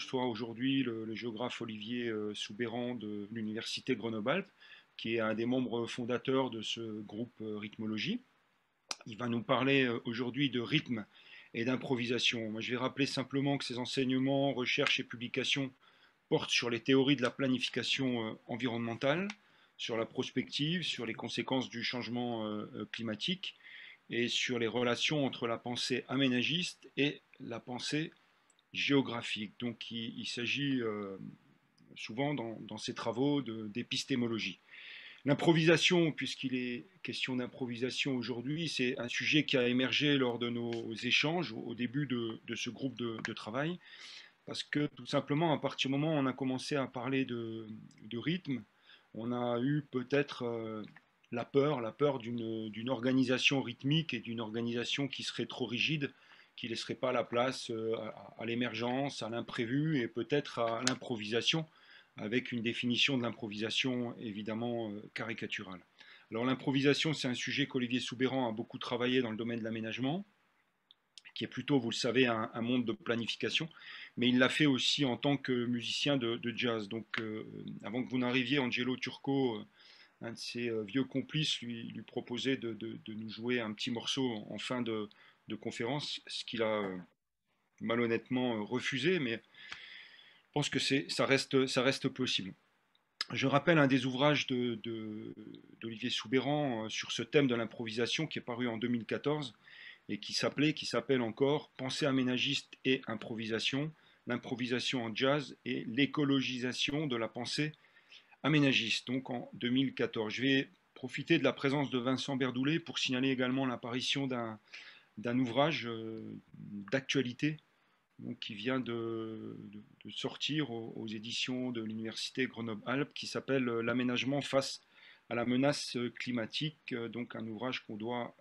soit aujourd'hui le, géographe Olivier euh, Soubéran de l'Université Grenoble, qui est un des membres fondateurs de ce groupe euh, Rhythmologie. Il va nous parler euh, aujourd'hui de rythme et d'improvisation. Moi, je vais rappeler simplement que ses enseignements, recherches et publications portent sur les théories de la planification environnementale, sur la prospective, sur les conséquences du changement climatique et sur les relations entre la pensée aménagiste et la pensée géographique. Donc il, s'agit euh, souvent dans, ces travaux d'épistémologie. L'improvisation, puisqu'il est question d'improvisation aujourd'hui, c'est un sujet qui a émergé lors de nos échanges au début de, ce groupe de, travail, parce que tout simplement, à partir du moment où on a commencé à parler de, rythme, on a eu peut-être euh, la peur, la peur d'une organisation rythmique et d'une organisation qui serait trop rigide, qui ne laisserait pas la place euh, à, l'émergence, à l'imprévu et peut-être à l'improvisation, avec une définition de l'improvisation évidemment euh, caricaturale. Alors l'improvisation, c'est un sujet qu'Olivier Soubéran a beaucoup travaillé dans le domaine de l'aménagement, qui est plutôt, vous le savez, un, monde de planification, mais il l'a fait aussi en tant que musicien de, jazz. Donc euh, avant que vous n'arriviez, Angelo Turco, un de ses vieux complices, lui, lui proposait de, nous jouer un petit morceau en fin de, de conférence, ce qu'il a euh, malhonnêtement euh, refusé, mais je pense que c'est ça reste, ça reste possible. Je rappelle un des ouvrages d'Olivier de, d'olivier Soubéran euh, sur ce thème de l'improvisation qui est paru en 2014 et qui s'appelait, qui s'appelle encore Pensée aménagiste et improvisation, l'improvisation en jazz et l'écologisation de la pensée aménagiste, donc en 2014. Je vais profiter de la présence de Vincent Berdoulet pour signaler également l'apparition d'un d'un ouvrage euh, d'actualité qui vient de, sortir aux, éditions de l'université Grenoble-Alpes qui s'appelle euh, L'aménagement face à la menace climatique, euh, donc un ouvrage qu'on doit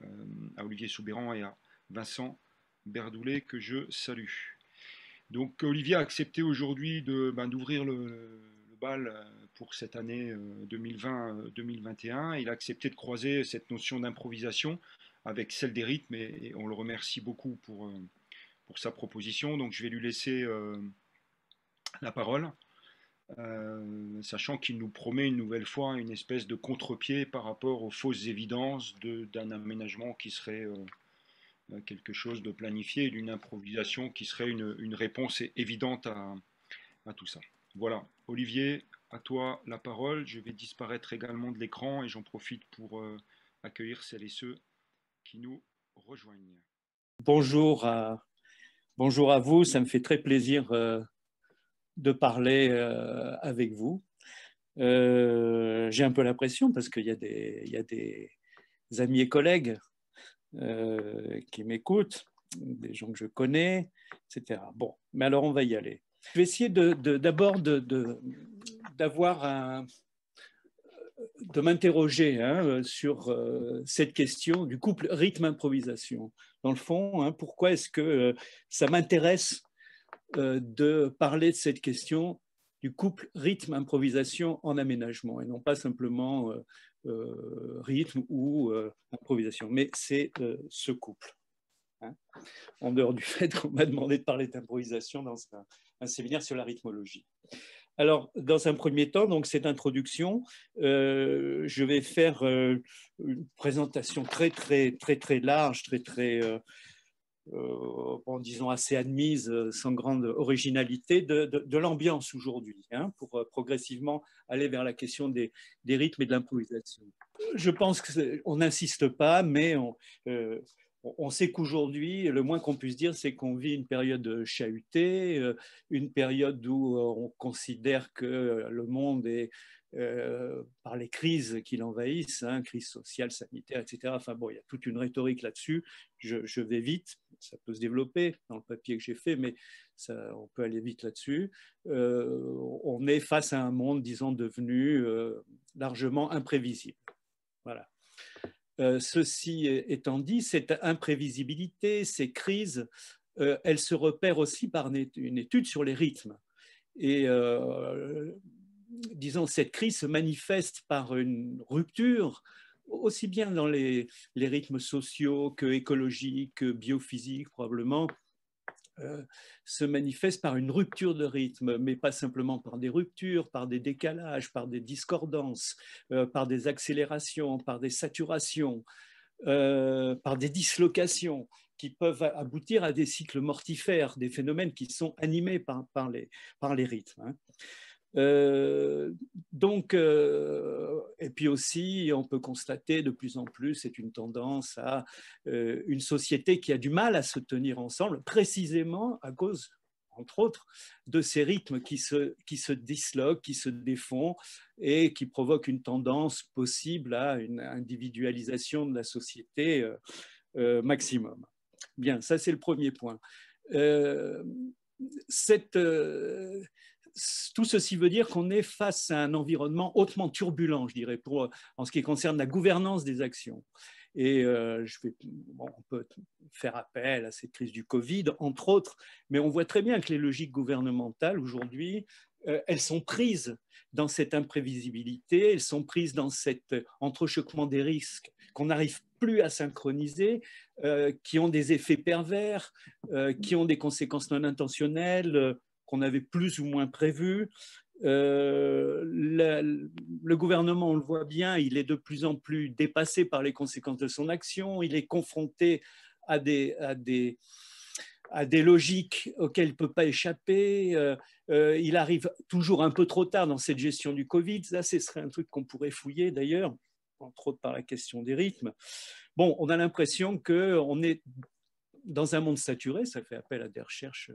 à Olivier Soubéran et à Vincent Berdoulet que je salue. Donc Olivier a accepté aujourd'hui de, ben, d'ouvrir le, bal pour cette année 2020-2021. Il a accepté de croiser cette notion d'improvisation avec celle des rythmes et, on le remercie beaucoup pour, euh, pour, sa proposition. Donc je vais lui laisser euh, la parole, euh, sachant qu'il nous promet une nouvelle fois une espèce de contre-pied par rapport aux fausses évidences d'un aménagement qui serait quelque chose de planifié d'une improvisation qui serait une, réponse évidente à, tout ça. Voilà, Olivier, à toi la parole. Je vais disparaître également de l'écran et j'en profite pour accueillir celles et ceux qui nous rejoignent. Bonjour à, bonjour à vous, ça me fait très plaisir euh, de parler euh, avec vous. Euh, j'ai un peu la pression parce qu'il y, a des, des amis et collègues qui m'écoutent, des gens que je connais, etc. Bon, mais alors on va y aller. Je vais essayer d'abord d'avoir un, de m'interroger hein, euh, sur euh, cette question du couple rythme-improvisation. Dans le fond, hein, pourquoi est-ce que euh, ça m'intéresse de parler de cette question du couple rythme-improvisation en aménagement et non pas simplement rythme ou improvisation, mais c'est ce couple. Hein. en dehors du fait qu'on m'a demandé de parler d'improvisation dans un, un séminaire sur la rythmologie. Alors, dans un premier temps, donc cette introduction, euh, je vais faire euh, une présentation très, très, très, très large, très, très, euh, en euh, disant assez admise, sans grande originalité, de, l'ambiance aujourd'hui, hein, pour progressivement aller vers la question des, des rythmes et de l'improvisation. Je pense qu'on n'insiste pas, mais on, on sait qu'aujourd'hui, le moins qu'on puisse dire, c'est qu'on vit une période chahutée, euh, une période où euh, on considère que euh, le monde est, par les crises qui l'envahissent, hein, crise sociale, sanitaire, etc. Enfin bon, il y a toute une rhétorique là-dessus. Je, vais vite, ça peut se développer dans le papier que j'ai fait, mais on peut aller vite là-dessus. on est face à un monde, disons, devenu largement imprévisible. Euh, ceci étant dit, cette imprévisibilité, ces crises, euh, elles se repèrent aussi par une étude sur les rythmes. Et euh, disons, cette crise se manifeste par une rupture aussi bien dans les, rythmes sociaux que écologiques, biophysiques probablement, euh, se manifeste par une rupture de rythme, mais pas simplement par des ruptures, par des décalages, par des discordances, euh, par des accélérations, par des saturations, euh, par des dislocations qui peuvent aboutir à des cycles mortifères, des phénomènes qui sont animés par, les, par rythmes. Hein. donc, et puis aussi, on peut constater de plus en plus, c'est une tendance à euh, une société qui a du mal à se tenir ensemble, précisément à cause entre autres, de ces rythmes qui se, qui se disloquent, qui se défont et qui provoquent une tendance possible à une individualisation de la société euh, euh, maximum. Bien, ça c'est le premier point. cette, tout ceci veut dire qu'on est face à un environnement hautement turbulent, je dirais, pour, en ce qui concerne la gouvernance des actions. Et euh, on peut faire appel à cette crise du Covid, entre autres, mais on voit très bien que les logiques gouvernementales aujourd'hui, euh, elles sont prises dans cette imprévisibilité, elles sont prises dans cet entrechoquement des risques qu'on n'arrive plus à synchroniser, euh, qui ont des effets pervers, qui ont des conséquences non intentionnelles qu'on avait plus ou moins prévu. Euh, le, gouvernement, on le voit bien, il est de plus en plus dépassé par les conséquences de son action, il est confronté à des, à à des logiques auxquelles il ne peut pas échapper, euh, euh, il arrive toujours un peu trop tard dans cette gestion du Covid, ça ce serait un truc qu'on pourrait fouiller d'ailleurs, entre autres par la question des rythmes. Bon, on a l'impression qu'on est dans un monde saturé, ça fait appel à des recherches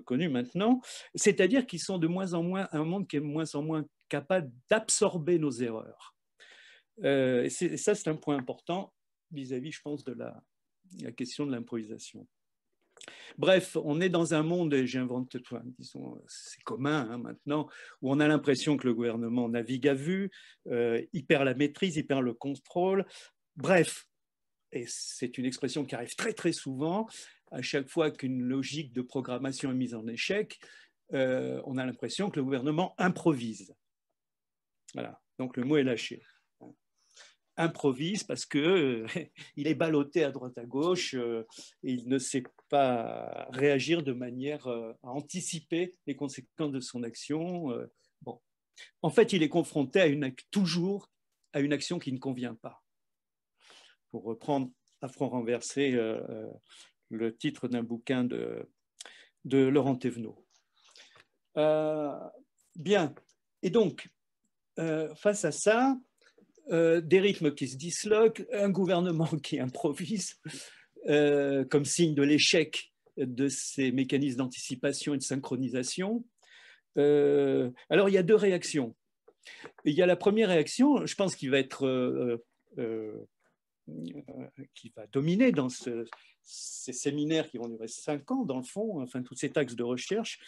connus maintenant, c'est-à-dire qu'ils sont de moins en moins un monde qui est de moins en moins capable d'absorber nos erreurs. Euh, et ça, c'est un point important vis-à-vis, je pense, de la, question de l'improvisation. Bref, on est dans un monde, et j'invente, disons, c'est commun hein, maintenant, où on a l'impression que le gouvernement navigue à vue, euh, il perd la maîtrise, il perd le contrôle. Bref, et c'est une expression qui arrive très très souvent, à chaque fois qu'une logique de programmation est mise en échec, euh, on a l'impression que le gouvernement improvise. Voilà, donc le mot est lâché. Improvise parce que euh, il est ballotté à droite à gauche euh, et il ne sait pas réagir de manière à anticiper les conséquences de son action. bon, en fait, il est confronté à une, toujours à une action qui ne convient pas. Pour reprendre à front renversé le titre d'un bouquin de, de Laurent Thévenot. Euh, bien, et donc, euh, face à ça, euh, des rythmes qui se disloquent, un gouvernement qui improvise comme signe de l'échec de ces mécanismes d'anticipation et de synchronisation. alors, il y a deux réactions. Il y a la première réaction, je pense qu'il va être euh, qui va dominer dans ces séminaires qui vont durer cinq ans, dans le fond, enfin tous ces axes de recherche,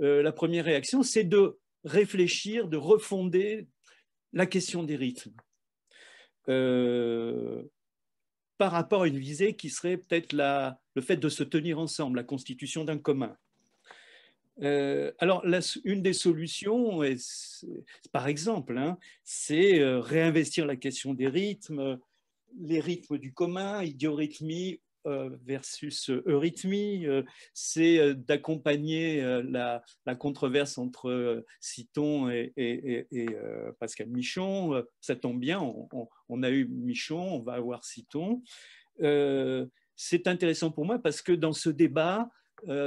euh, la première réaction, c'est de réfléchir, de refonder la question des rythmes euh, par rapport à une visée qui serait peut-être le fait de se tenir ensemble, la constitution d'un commun. alors, une des solutions, par exemple, hein, c'est réinvestir la question des rythmes, les rythmes du commun, idiorythmie euh, versus euh, eurythmie, euh, c'est d'accompagner la, controverse entre Citon et, Pascal Michon. Ça tombe bien, on, a eu Michon, on va avoir Citon. c'est intéressant pour moi parce que dans ce débat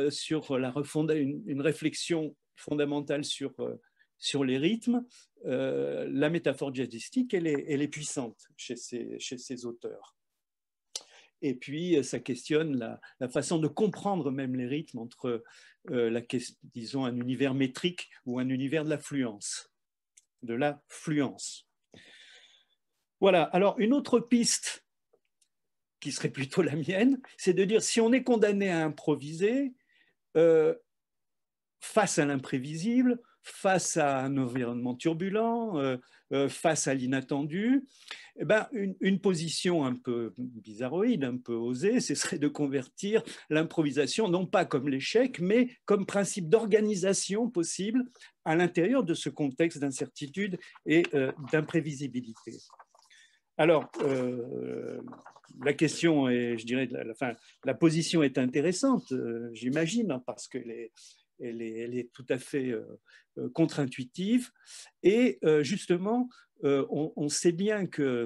sur la une, réflexion fondamentale sur sur les rythmes, euh, la métaphore jazzistique, elle est, est puissante chez ces, auteurs. Et puis, euh, ça questionne la, façon de comprendre même les rythmes entre, euh, la, disons, un univers métrique ou un univers de l'affluence, de la fluence. Voilà, alors une autre piste qui serait plutôt la mienne, c'est de dire si on est condamné à improviser, face à l'imprévisible, face à un environnement turbulent, euh, euh, face à l'inattendu, eh ben, une, position un peu bizarroïde, un peu osée, ce serait de convertir l'improvisation, non pas comme l'échec, mais comme principe d'organisation possible à l'intérieur de ce contexte d'incertitude et euh, d'imprévisibilité. Alors, la question est, je dirais, la, la position est intéressante, j'imagine, hein, parce que les elle est, tout à fait euh, euh, contre-intuitive. Et euh, justement, on, sait bien que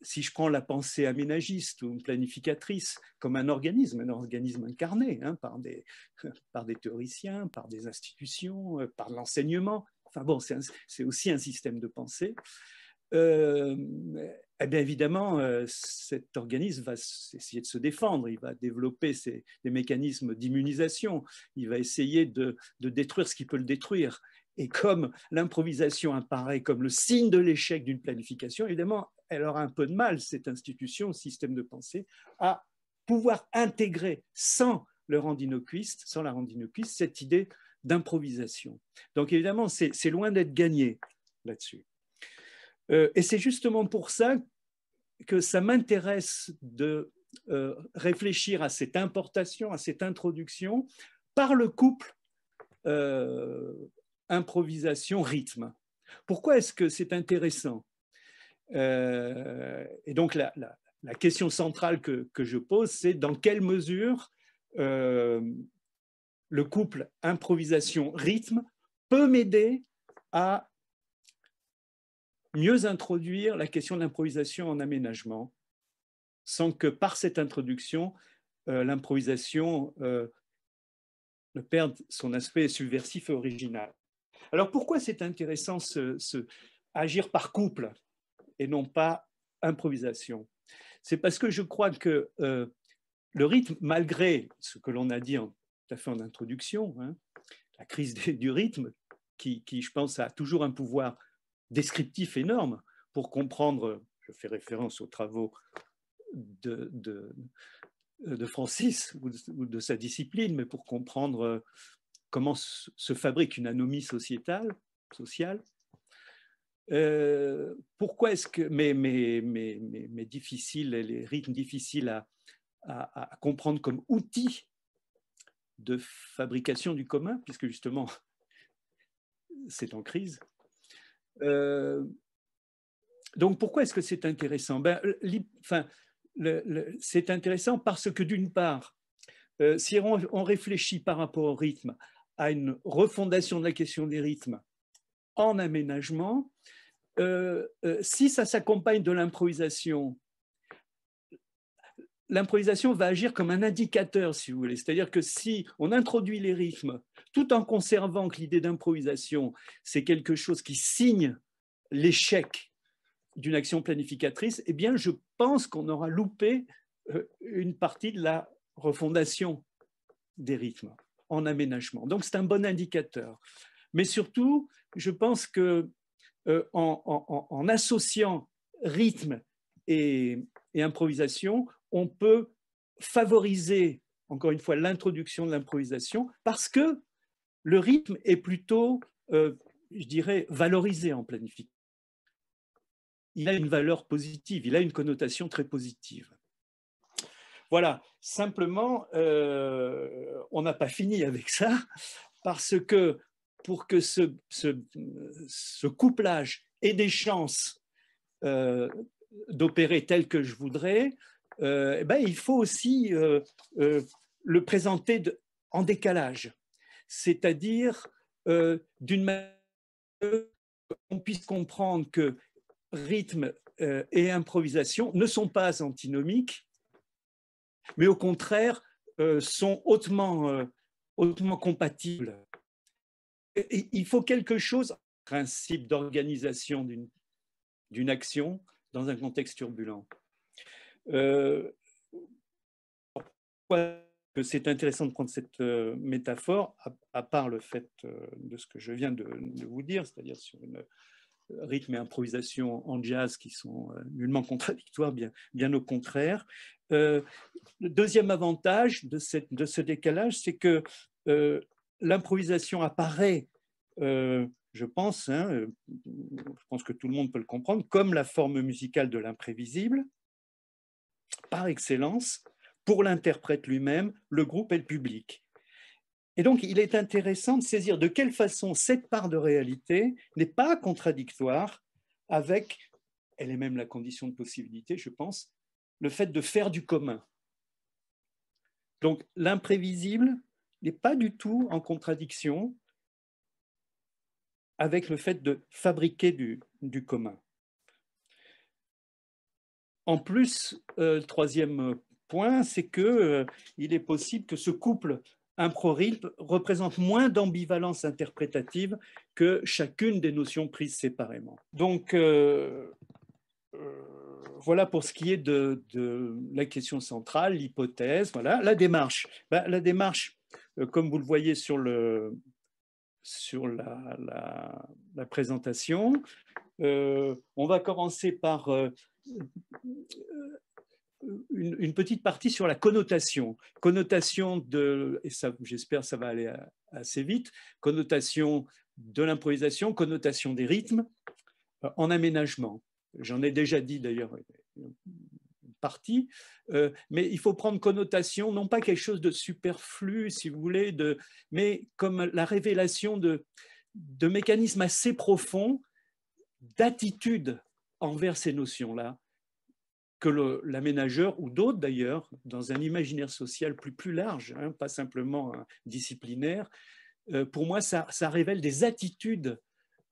si je prends la pensée aménagiste ou planificatrice comme un organisme, un organisme incarné hein, par, des, par des théoriciens, par des institutions, par l'enseignement, enfin bon, c'est aussi un système de pensée, eh bien évidemment, euh, cet organisme va essayer de se défendre, il va développer des mécanismes d'immunisation, il va essayer de, détruire ce qui peut le détruire. Et comme l'improvisation apparaît comme le signe de l'échec d'une planification, évidemment, elle aura un peu de mal, cette institution, système de pensée, à pouvoir intégrer sans le rendinoquiste, sans la rendinoquiste, cette idée d'improvisation. Donc évidemment, c'est loin d'être gagné là-dessus. Euh, et c'est justement pour ça que ça m'intéresse de euh, réfléchir à cette importation, à cette introduction par le couple euh, improvisation-rythme. Pourquoi est-ce que c'est intéressant Et donc la, question centrale que, je pose, c'est dans quelle mesure le couple improvisation-rythme peut m'aider à mieux introduire la question de l'improvisation en aménagement, sans que par cette introduction, euh, l'improvisation euh, ne perde son aspect subversif et original. Alors pourquoi c'est intéressant ce, agir par couple et non pas improvisation C'est parce que je crois que euh, le rythme, malgré ce que l'on a dit en, tout à fait en introduction, hein, la crise du rythme, qui je pense a toujours un pouvoir descriptif énorme pour comprendre, je fais référence aux travaux de, Francis ou de, sa discipline, mais pour comprendre euh, comment se fabrique une anomie sociétale, sociale. Euh, pourquoi est-ce que, mais, mais, mais, difficile, les rythmes difficiles à, à, comprendre comme outil de fabrication du commun, puisque justement c'est en crise, euh, donc pourquoi est-ce que c'est intéressant ben, C'est intéressant parce que d'une part, euh, si on, réfléchit par rapport au rythme à une refondation de la question des rythmes en aménagement, euh, si ça s'accompagne de l'improvisation l'improvisation va agir comme un indicateur, si vous voulez. C'est-à-dire que si on introduit les rythmes tout en conservant que l'idée d'improvisation, c'est quelque chose qui signe l'échec d'une action planificatrice, eh bien, je pense qu'on aura loupé euh, une partie de la refondation des rythmes en aménagement. Donc, c'est un bon indicateur. Mais surtout, je pense que euh, en, associant rythme et improvisation, on peut favoriser, encore une fois, l'introduction de l'improvisation parce que le rythme est plutôt, euh, je dirais, valorisé en planification. Il a une valeur positive, il a une connotation très positive. Voilà, simplement, euh, on n'a pas fini avec ça, parce que pour que ce, ce, couplage ait des chances euh, d'opérer tel que je voudrais, euh, eh ben, il faut aussi euh, euh, le présenter en décalage, c'est-à-dire d'une manière qu'on puisse comprendre que rythme et improvisation ne sont pas antinomiques, mais au contraire sont hautement, compatibles. il faut quelque chose, principe d'organisation d'une action dans un contexte turbulent. Euh, c'est intéressant de prendre cette euh, métaphore, à, part le fait euh, de ce que je viens de, vous dire, c'est-à-dire sur une euh, rythme et improvisation en jazz qui sont nullement contradictoires, bien, au contraire. le deuxième avantage de, ce décalage, c'est que l'improvisation apparaît, je pense, hein, je pense que tout le monde peut le comprendre, comme la forme musicale de l'imprévisible, par excellence pour l'interprète lui-même, le groupe et le public. Et donc, il est intéressant de saisir de quelle façon cette part de réalité n'est pas contradictoire avec, elle est même la condition de possibilité, je pense, le fait de faire du commun. Donc, l'imprévisible n'est pas du tout en contradiction avec le fait de fabriquer du, commun. En plus, euh, le troisième point, c'est que euh, il est possible que ce couple impro-rip représente moins d'ambivalence interprétative que chacune des notions prises séparément. Donc, euh, voilà pour ce qui est de, la question centrale, l'hypothèse, voilà, la démarche. Ben, la démarche, comme vous le voyez sur, le, sur la, présentation, on va commencer par une, petite partie sur la connotation. Connotation de, et j'espère ça va aller assez vite, connotation de l'improvisation, connotation des rythmes, euh, en aménagement. J'en ai déjà dit d'ailleurs une partie, euh, mais il faut prendre connotation, non pas quelque chose de superflu, si vous voulez, de, mais comme la révélation de, de mécanismes assez profonds, d'attitude envers ces notions-là que l'aménageur, ou d'autres d'ailleurs, dans un imaginaire social plus, plus large, hein, pas simplement disciplinaire, euh, pour moi, ça, révèle des attitudes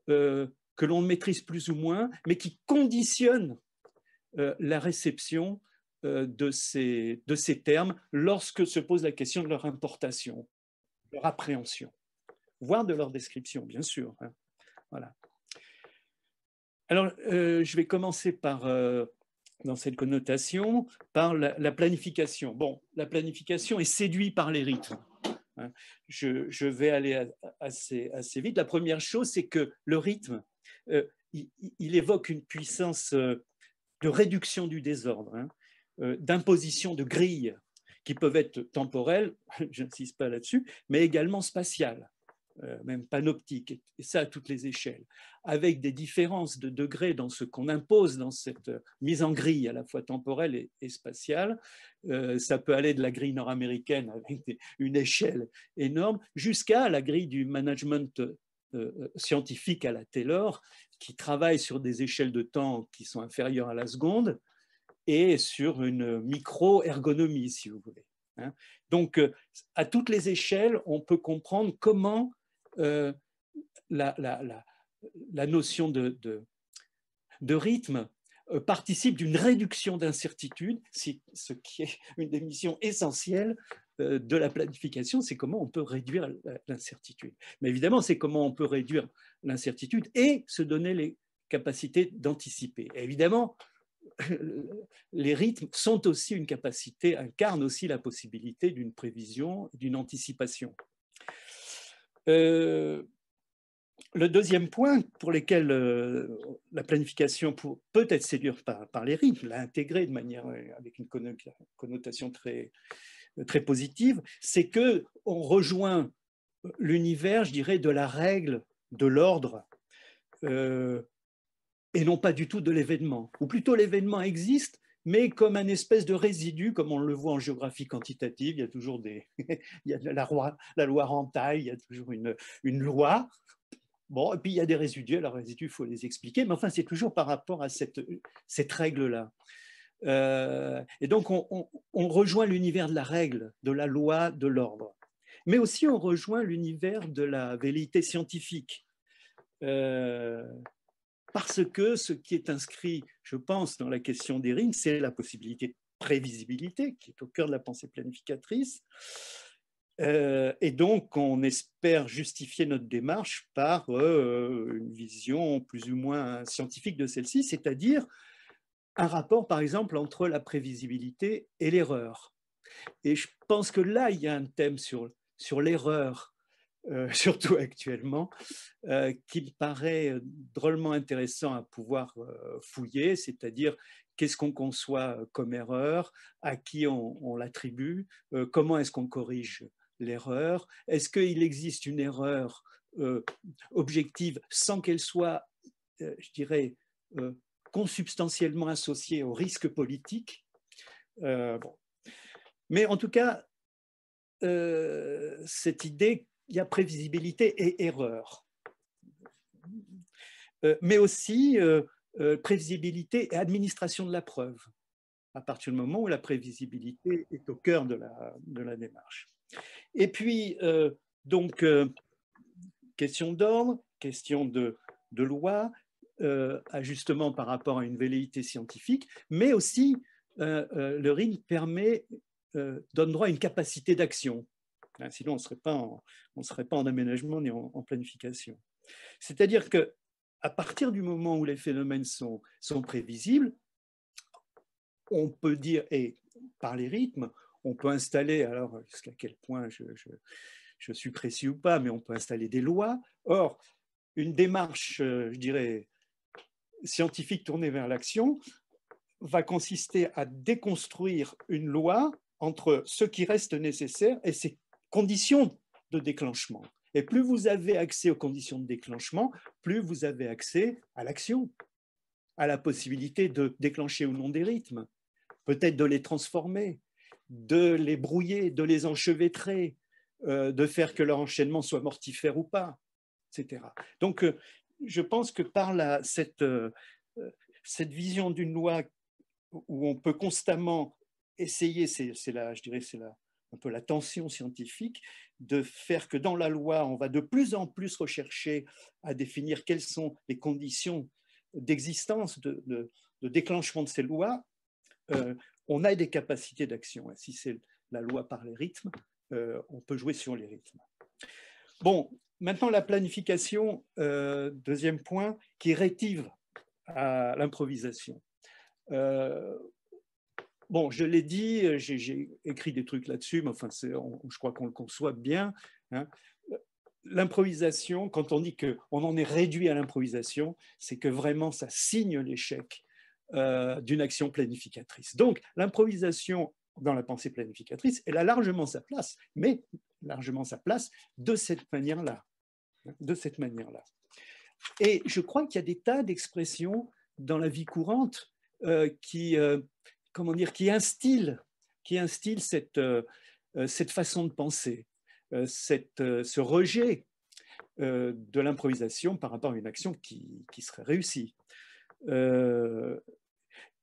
euh, que l'on maîtrise plus ou moins, mais qui conditionnent euh, la réception de ces, de ces termes lorsque se pose la question de leur importation, de leur appréhension, voire de leur description, bien sûr. Hein. Voilà. Alors, euh, je vais commencer par, euh, dans cette connotation, par la, planification. Bon, la planification est séduite par les rythmes. Hein. Je, vais aller assez, vite. La première chose, c'est que le rythme, euh, il, évoque une puissance de réduction du désordre, hein, d'imposition de grilles qui peuvent être temporelles, je n'insiste pas là-dessus, mais également spatiales. Euh, même panoptique, et ça à toutes les échelles, avec des différences de degrés dans ce qu'on impose dans cette mise en grille à la fois temporelle et, spatiale. Euh, ça peut aller de la grille nord-américaine avec une échelle énorme jusqu'à la grille du management euh, scientifique à la Taylor, qui travaille sur des échelles de temps qui sont inférieures à la seconde et sur une micro-ergonomie, si vous voulez. Hein. Donc, à toutes les échelles, on peut comprendre comment euh, la, notion de, rythme euh, participe d'une réduction d'incertitude, ce qui est une des missions essentielles euh, de la planification, c'est comment on peut réduire l'incertitude. Mais évidemment, c'est comment on peut réduire l'incertitude et se donner les capacités d'anticiper. Évidemment, les rythmes sont aussi une capacité, incarnent aussi la possibilité d'une prévision, d'une anticipation. Euh, le deuxième point pour lequel euh, la planification peut être séduite par, les rythmes, l'a intégré de manière euh, avec une connotation très, très positive, c'est que on rejoint l'univers, je dirais, de la règle, de l'ordre, et non pas du tout de l'événement. Ou plutôt l'événement existe, mais comme un espèce de résidu, comme on le voit en géographie quantitative, il y a toujours des, la, loi la loi en il y a toujours une, loi. Bon, et puis il y a des résidus, alors résidus, il faut les expliquer, mais enfin, c'est toujours par rapport à cette, cette règle-là. Euh, et donc, on, on rejoint l'univers de la règle, de la loi, de l'ordre. Mais aussi, on rejoint l'univers de la vérité scientifique. Euh, parce que ce qui est inscrit, je pense, dans la question des c'est la possibilité de prévisibilité qui est au cœur de la pensée planificatrice. Euh, et donc, on espère justifier notre démarche par euh, une vision plus ou moins scientifique de celle-ci, c'est-à-dire un rapport, par exemple, entre la prévisibilité et l'erreur. Et je pense que là, il y a un thème sur, sur l'erreur euh, surtout actuellement, euh, qu'il paraît euh, drôlement intéressant à pouvoir euh, fouiller, c'est-à-dire qu'est-ce qu'on conçoit comme erreur, à qui on, l'attribue, comment est-ce qu'on corrige l'erreur, est-ce qu'il existe une erreur objective sans qu'elle soit, je dirais, consubstantiellement associée au risque politique. Mais en tout cas, cette idée il y a prévisibilité et erreur, euh, mais aussi euh, euh, prévisibilité et administration de la preuve, à partir du moment où la prévisibilité est au cœur de la, démarche. Et puis, donc, question d'ordre, question de, loi, ajustement par rapport à une velléité scientifique, mais aussi le RIN permet, donne droit à une capacité d'action Hein, sinon, on ne serait pas en, serait pas en aménagement ni en, planification. C'est-à-dire que à partir du moment où les phénomènes sont, prévisibles, on peut dire, et par les rythmes, on peut installer, alors jusqu'à quel point je, suis précis ou pas, mais on peut installer des lois. Or, une démarche, euh, je dirais, scientifique tournée vers l'action va consister à déconstruire une loi entre ce qui reste nécessaire et ses conditions de déclenchement. Et plus vous avez accès aux conditions de déclenchement, plus vous avez accès à l'action, à la possibilité de déclencher ou non des rythmes, peut-être de les transformer, de les brouiller, de les enchevêtrer, euh, de faire que leur enchaînement soit mortifère ou pas, etc. Donc, euh, je pense que par la, cette, euh, cette vision d'une loi où on peut constamment essayer, c'est là, je dirais, c'est la, un peu la tension scientifique de faire que dans la loi, on va de plus en plus rechercher à définir quelles sont les conditions d'existence, de, déclenchement de ces lois. Euh, on a des capacités d'action. Si c'est la loi par les rythmes, euh, on peut jouer sur les rythmes. Bon, maintenant la planification, euh, deuxième point, qui rétive à l'improvisation. Bon, je l'ai dit, euh, j'ai écrit des trucs là-dessus, mais enfin, je crois qu'on le conçoit bien. Hein. L'improvisation, quand on dit qu'on en est réduit à l'improvisation, c'est que vraiment ça signe l'échec euh, d'une action planificatrice. Donc, l'improvisation dans la pensée planificatrice, elle a largement sa place, mais largement sa place de cette manière-là. Hein, de cette manière-là. Et je crois qu'il y a des tas d'expressions dans la vie courante euh, qui, comment dire, qui instille, qui cette, euh, euh, cette façon de penser, euh, ce rejet de l'improvisation par rapport à une action qui, serait réussie.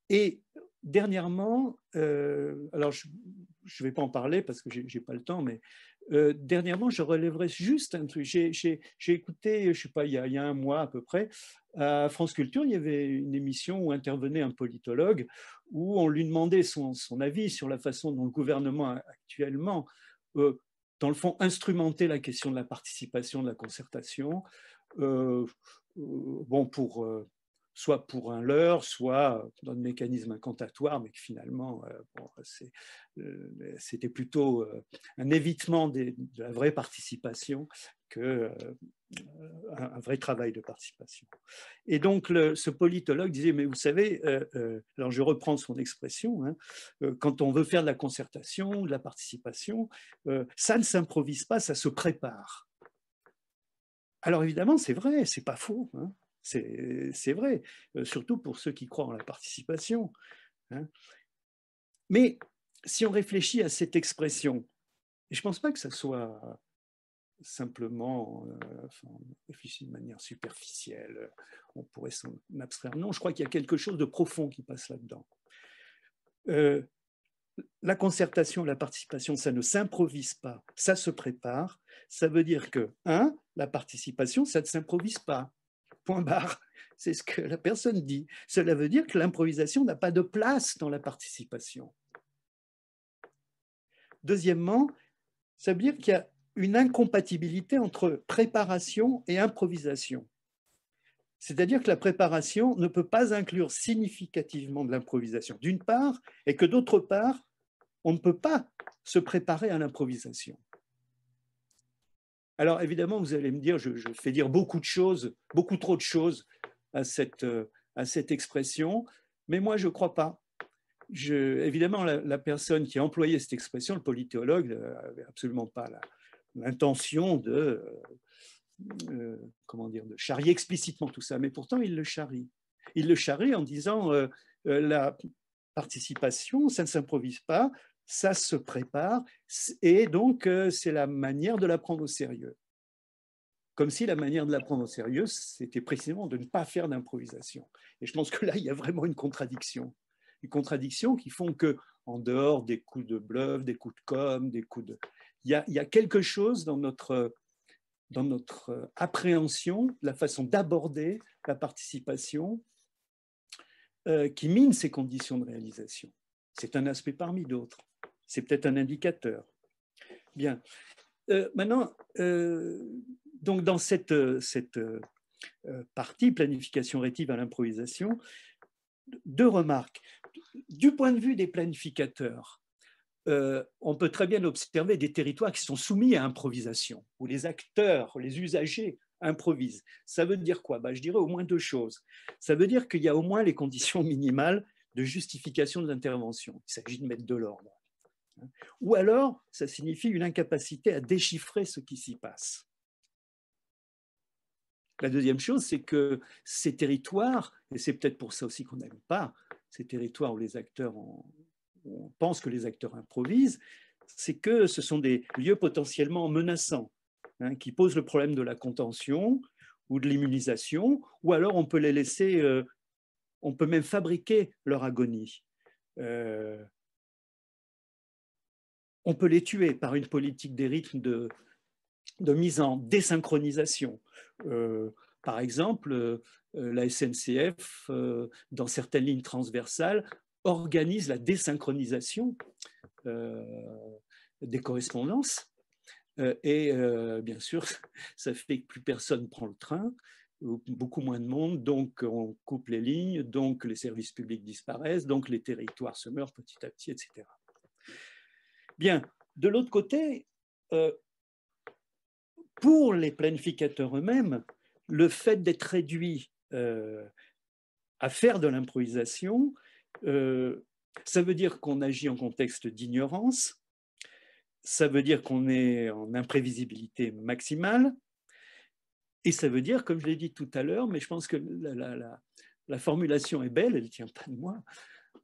et dernièrement, alors je ne vais pas en parler parce que je n'ai pas le temps, mais euh, dernièrement, je relèverai juste un truc. J'ai écouté, je sais pas, il y, a, un mois à peu près, à France Culture, il y avait une émission où intervenait un politologue, où on lui demandait son, avis sur la façon dont le gouvernement actuellement, euh, dans le fond, instrumentait la question de la participation, de la concertation, euh, bon, pour soit pour un leurre, soit euh, dans le mécanisme incantatoire, mais que finalement, euh, euh, c'était plutôt un évitement de la vraie participation que un, vrai travail de participation. Et donc, ce politologue disait, mais vous savez, alors je reprends son expression, hein, quand on veut faire de la concertation, de la participation, ça ne s'improvise pas, ça se prépare. Alors évidemment, c'est vrai, c'est pas faux. Hein. C'est vrai, euh, surtout pour ceux qui croient en la participation. Hein. Mais si on réfléchit à cette expression, et je ne pense pas que ça soit simplement euh, enfin, de manière superficielle, on pourrait s'en abstraire. Non, je crois qu'il y a quelque chose de profond qui passe là-dedans. Euh, la concertation, la participation, ça ne s'improvise pas, ça se prépare. Ça veut dire que, un, la participation, ça ne s'improvise pas. Point barre. C'est ce que la personne dit. Cela veut dire que l'improvisation n'a pas de place dans la participation. Deuxièmement, ça veut dire qu'il y a une incompatibilité entre préparation et improvisation. C'est-à-dire que la préparation ne peut pas inclure significativement de l'improvisation, d'une part, et que d'autre part, on ne peut pas se préparer à l'improvisation. Alors évidemment, vous allez me dire, je, fais dire beaucoup de choses, beaucoup trop de choses à cette, euh, expression, mais moi je ne crois pas. évidemment, la, personne qui a employé cette expression, le polythéologue, n'avait euh, absolument pas l'intention de, euh, de charrier explicitement tout ça, mais pourtant il le charrie. Il le charrie en disant la participation, ça ne s'improvise pas, ça se prépare, et donc euh, c'est la manière de la prendre au sérieux. Comme si la manière de la prendre au sérieux, c'était précisément de ne pas faire d'improvisation. Et je pense que là, il y a vraiment une contradiction. Une contradiction qui font que, en dehors des coups de bluff, des coups de com, des coups de... Il y a, quelque chose dans notre, dans notre appréhension, la façon d'aborder la participation euh, qui mine ces conditions de réalisation. C'est un aspect parmi d'autres. C'est peut-être un indicateur. Bien. Euh, maintenant, euh, donc dans cette, cette euh, partie planification rétive à l'improvisation, deux remarques. Du point de vue des planificateurs, on peut très bien observer des territoires qui sont soumis à improvisation, où les acteurs, les usagers improvisent. Ça veut dire quoi Bah, Je dirais au moins deux choses. Ça veut dire qu'il y a au moins les conditions minimales de justification de l'intervention. Il s'agit de mettre de l'ordre. Ou alors, ça signifie une incapacité à déchiffrer ce qui s'y passe. La deuxième chose, c'est que ces territoires, et c'est peut-être pour ça aussi qu'on n'aime pas ces territoires où les acteurs, on pense que les acteurs improvisent, c'est que ce sont des lieux potentiellement menaçants, hein, qui posent le problème de la contention ou de l'immunisation, ou alors on peut les laisser, euh, on peut même fabriquer leur agonie. Euh, on peut les tuer par une politique des rythmes de, mise en désynchronisation. Euh, par exemple, euh, la SNCF, euh, dans certaines lignes transversales, organise la désynchronisation des correspondances. et bien sûr, ça fait que plus personne prend le train, beaucoup moins de monde, donc on coupe les lignes, donc les services publics disparaissent, donc les territoires se meurent petit à petit, etc. Bien, de l'autre côté, euh, pour les planificateurs eux-mêmes, le fait d'être réduit euh, à faire de l'improvisation, euh, ça veut dire qu'on agit en contexte d'ignorance, ça veut dire qu'on est en imprévisibilité maximale, et ça veut dire, comme je l'ai dit tout à l'heure, mais je pense que la, la, formulation est belle, elle ne tient pas de moi,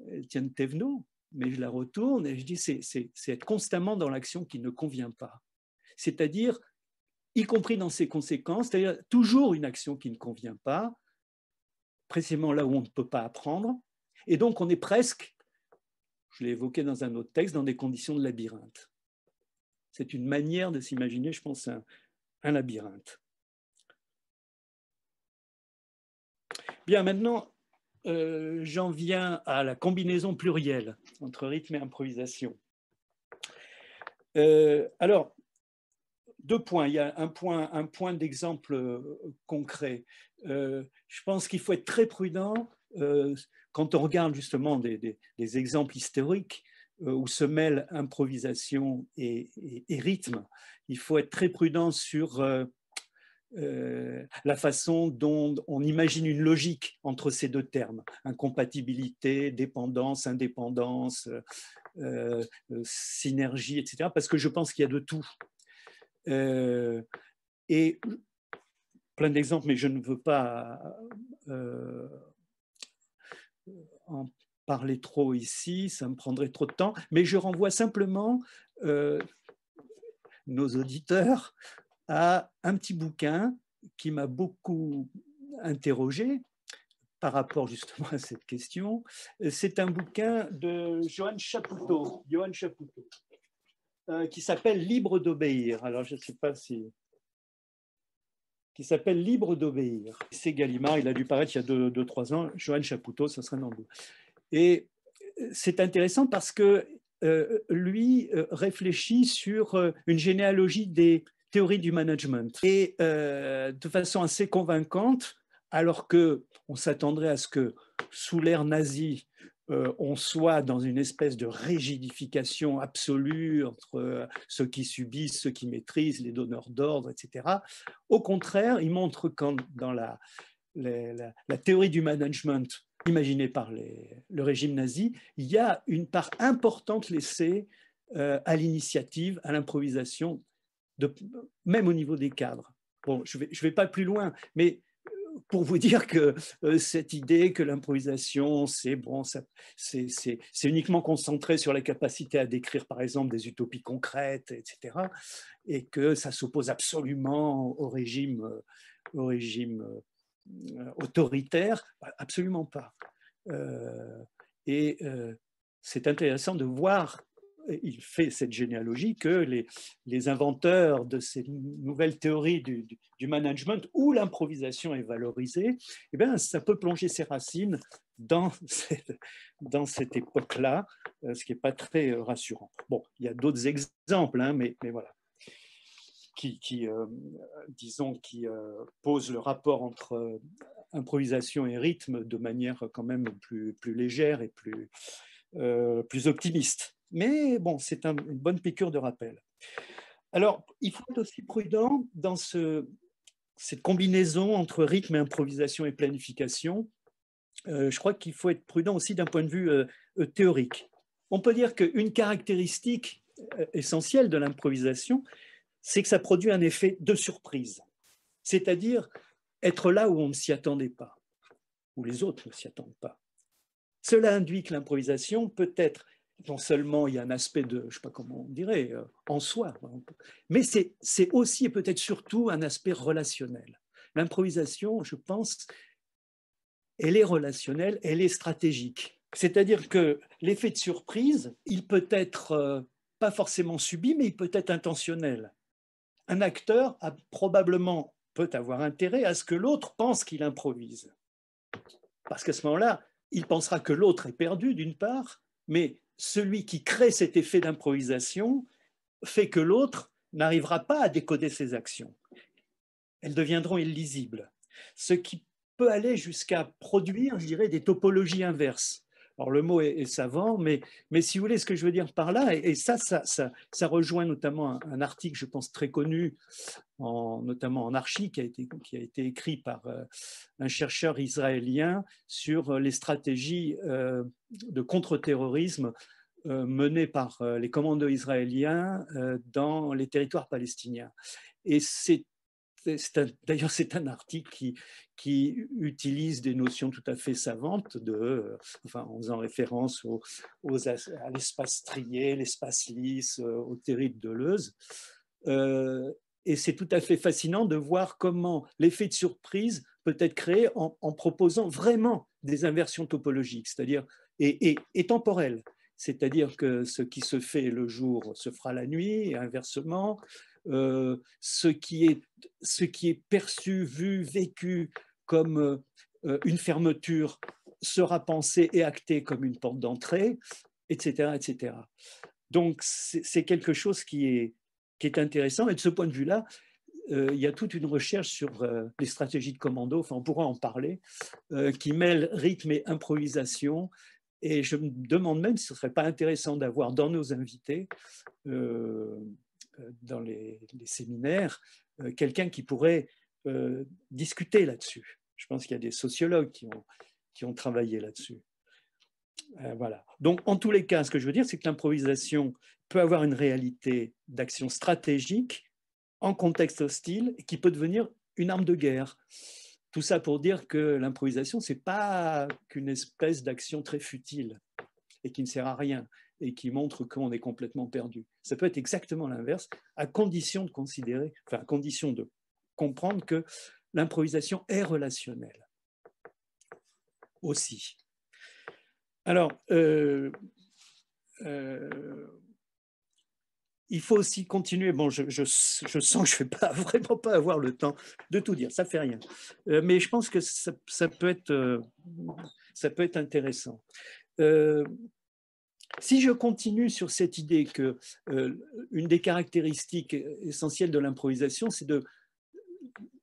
elle tient de Thévenot, mais je la retourne et je dis c'est être constamment dans l'action qui ne convient pas. C'est-à-dire, y compris dans ses conséquences, c'est-à-dire toujours une action qui ne convient pas, précisément là où on ne peut pas apprendre. Et donc, on est presque, je l'ai évoqué dans un autre texte, dans des conditions de labyrinthe. C'est une manière de s'imaginer, je pense, un, un labyrinthe. Bien, maintenant, euh, j'en viens à la combinaison plurielle entre rythme et improvisation. Euh, alors, deux points. Il y a un point, un point d'exemple euh, concret. je pense qu'il faut être très prudent quand on regarde justement des, exemples historiques où se mêlent improvisation et, rythme. Il faut être très prudent sur euh, la façon dont on imagine une logique entre ces deux termes, incompatibilité, dépendance, indépendance, euh, euh, synergie, etc. Parce que je pense qu'il y a de tout. et plein d'exemples, mais je ne veux pas en parler trop ici, ça me prendrait trop de temps, mais je renvoie simplement nos auditeurs un petit bouquin qui m'a beaucoup interrogé par rapport justement à cette question. C'est un bouquin de Johan Chapoutot, euh, qui s'appelle Libre d'obéir. Alors je ne sais pas si qui s'appelle Libre d'obéir. C'est Gallimard, il a dû paraître il y a 2-3 deux, ans, Johan Chapoutot, ça serait un Et euh, c'est intéressant parce que euh, lui réfléchit sur une généalogie des, théorie du management. Et euh, de façon assez convaincante, alors que on s'attendrait à ce que sous l'ère nazie, euh, on soit dans une espèce de rigidification absolue entre euh, ceux qui subissent, ceux qui maîtrisent, les donneurs d'ordre, etc. Au contraire, il montre qu'en dans la, la, théorie du management imaginée par le régime nazi, il y a une part importante laissée à l'initiative, à l'improvisation même au niveau des cadres. Bon, je ne vais, je vais pas plus loin, mais euh, pour vous dire que euh, cette idée que l'improvisation, c'est c'est uniquement concentré sur la capacité à décrire, par exemple, des utopies concrètes, etc., et que ça s'oppose absolument au régime, euh, au régime autoritaire, absolument pas. et c'est intéressant de voir il fait cette généalogie que les, inventeurs de ces nouvelles théories du, management où l'improvisation est valorisée, eh bien, ça peut plonger ses racines dans cette, époque-là, euh, ce qui n'est pas très euh, rassurant. Bon, il y a d'autres exemples, hein, mais, voilà, qui, euh, disons, qui posent le rapport entre improvisation et rythme de manière quand même plus, légère et plus optimiste. Mais bon, c'est une bonne piqûre de rappel. Alors, il faut être aussi prudent dans cette combinaison entre rythme, improvisation et planification. Euh, je crois qu'il faut être prudent aussi d'un point de vue euh, euh, théorique. On peut dire qu'une caractéristique essentielle de l'improvisation, c'est que ça produit un effet de surprise, c'est-à-dire être là où on ne s'y attendait pas, où les autres ne s'y attendent pas. Cela induit que l'improvisation peut être non seulement il y a un aspect de, je ne sais pas comment on dirait, euh, en soi, hein, mais c'est aussi et peut-être surtout un aspect relationnel. L'improvisation, je pense, elle est relationnelle, elle est stratégique. C'est-à-dire que l'effet de surprise, il peut être euh, pas forcément subi, mais il peut être intentionnel. Un acteur a probablement peut avoir intérêt à ce que l'autre pense qu'il improvise. Parce qu'à ce moment-là, il pensera que l'autre est perdu d'une part, mais celui qui crée cet effet d'improvisation fait que l'autre n'arrivera pas à décoder ses actions. Elles deviendront illisibles. Ce qui peut aller jusqu'à produire, je dirais, des topologies inverses. Alors le mot est, savant, mais, mais, si vous voulez, ce que je veux dire par là, et, ça, ça, ça, ça, rejoint notamment un, article, je pense, très connu, notamment en archi, qui a été, qui a été écrit par euh, un chercheur israélien sur euh, les stratégies euh, de contre-terrorisme menées par les commandos israéliens dans les territoires palestiniens. Et c'est D'ailleurs, c'est un article qui, utilise des notions tout à fait savantes, euh, en faisant référence à l'espace trié, l'espace lisse, euh, au terrible de Leuze. Euh, et c'est tout à fait fascinant de voir comment l'effet de surprise peut être créé en, proposant vraiment des inversions topologiques, c'est-à-dire et, et, et temporelles. C'est-à-dire que ce qui se fait le jour se fera la nuit, et inversement, euh, ce, qui est, ce qui est perçu, vu, vécu comme euh, une fermeture sera pensé et acté comme une porte d'entrée, etc., etc. Donc c'est quelque chose qui est, qui est intéressant et de ce point de vue-là, euh, il y a toute une recherche sur les stratégies de commando, enfin on pourra en parler, qui mêle rythme et improvisation. Et je me demande même si ce ne serait pas intéressant d'avoir dans nos invités dans les, séminaires euh, quelqu'un qui pourrait euh, discuter là-dessus. Je pense qu'il y a des sociologues qui ont, travaillé là-dessus. Euh, voilà. Donc, en tous les cas, ce que je veux dire, c'est que l'improvisation peut avoir une réalité d'action stratégique en contexte hostile et qui peut devenir une arme de guerre. Tout ça pour dire que l'improvisation, n'est pas qu'une espèce d'action très futile et qui ne sert à rien et qui montre qu'on est complètement perdu. Ça peut être exactement l'inverse, à condition de considérer, enfin à condition de comprendre que l'improvisation est relationnelle aussi. Alors, euh, euh, il faut aussi continuer. Bon, je, sens que je ne vais pas, vraiment pas avoir le temps de tout dire, ça ne fait rien. Euh, mais je pense que ça, ça peut, être, ça peut être intéressant si je continue sur cette idée que euh, une des caractéristiques essentielles de l'improvisation, c'est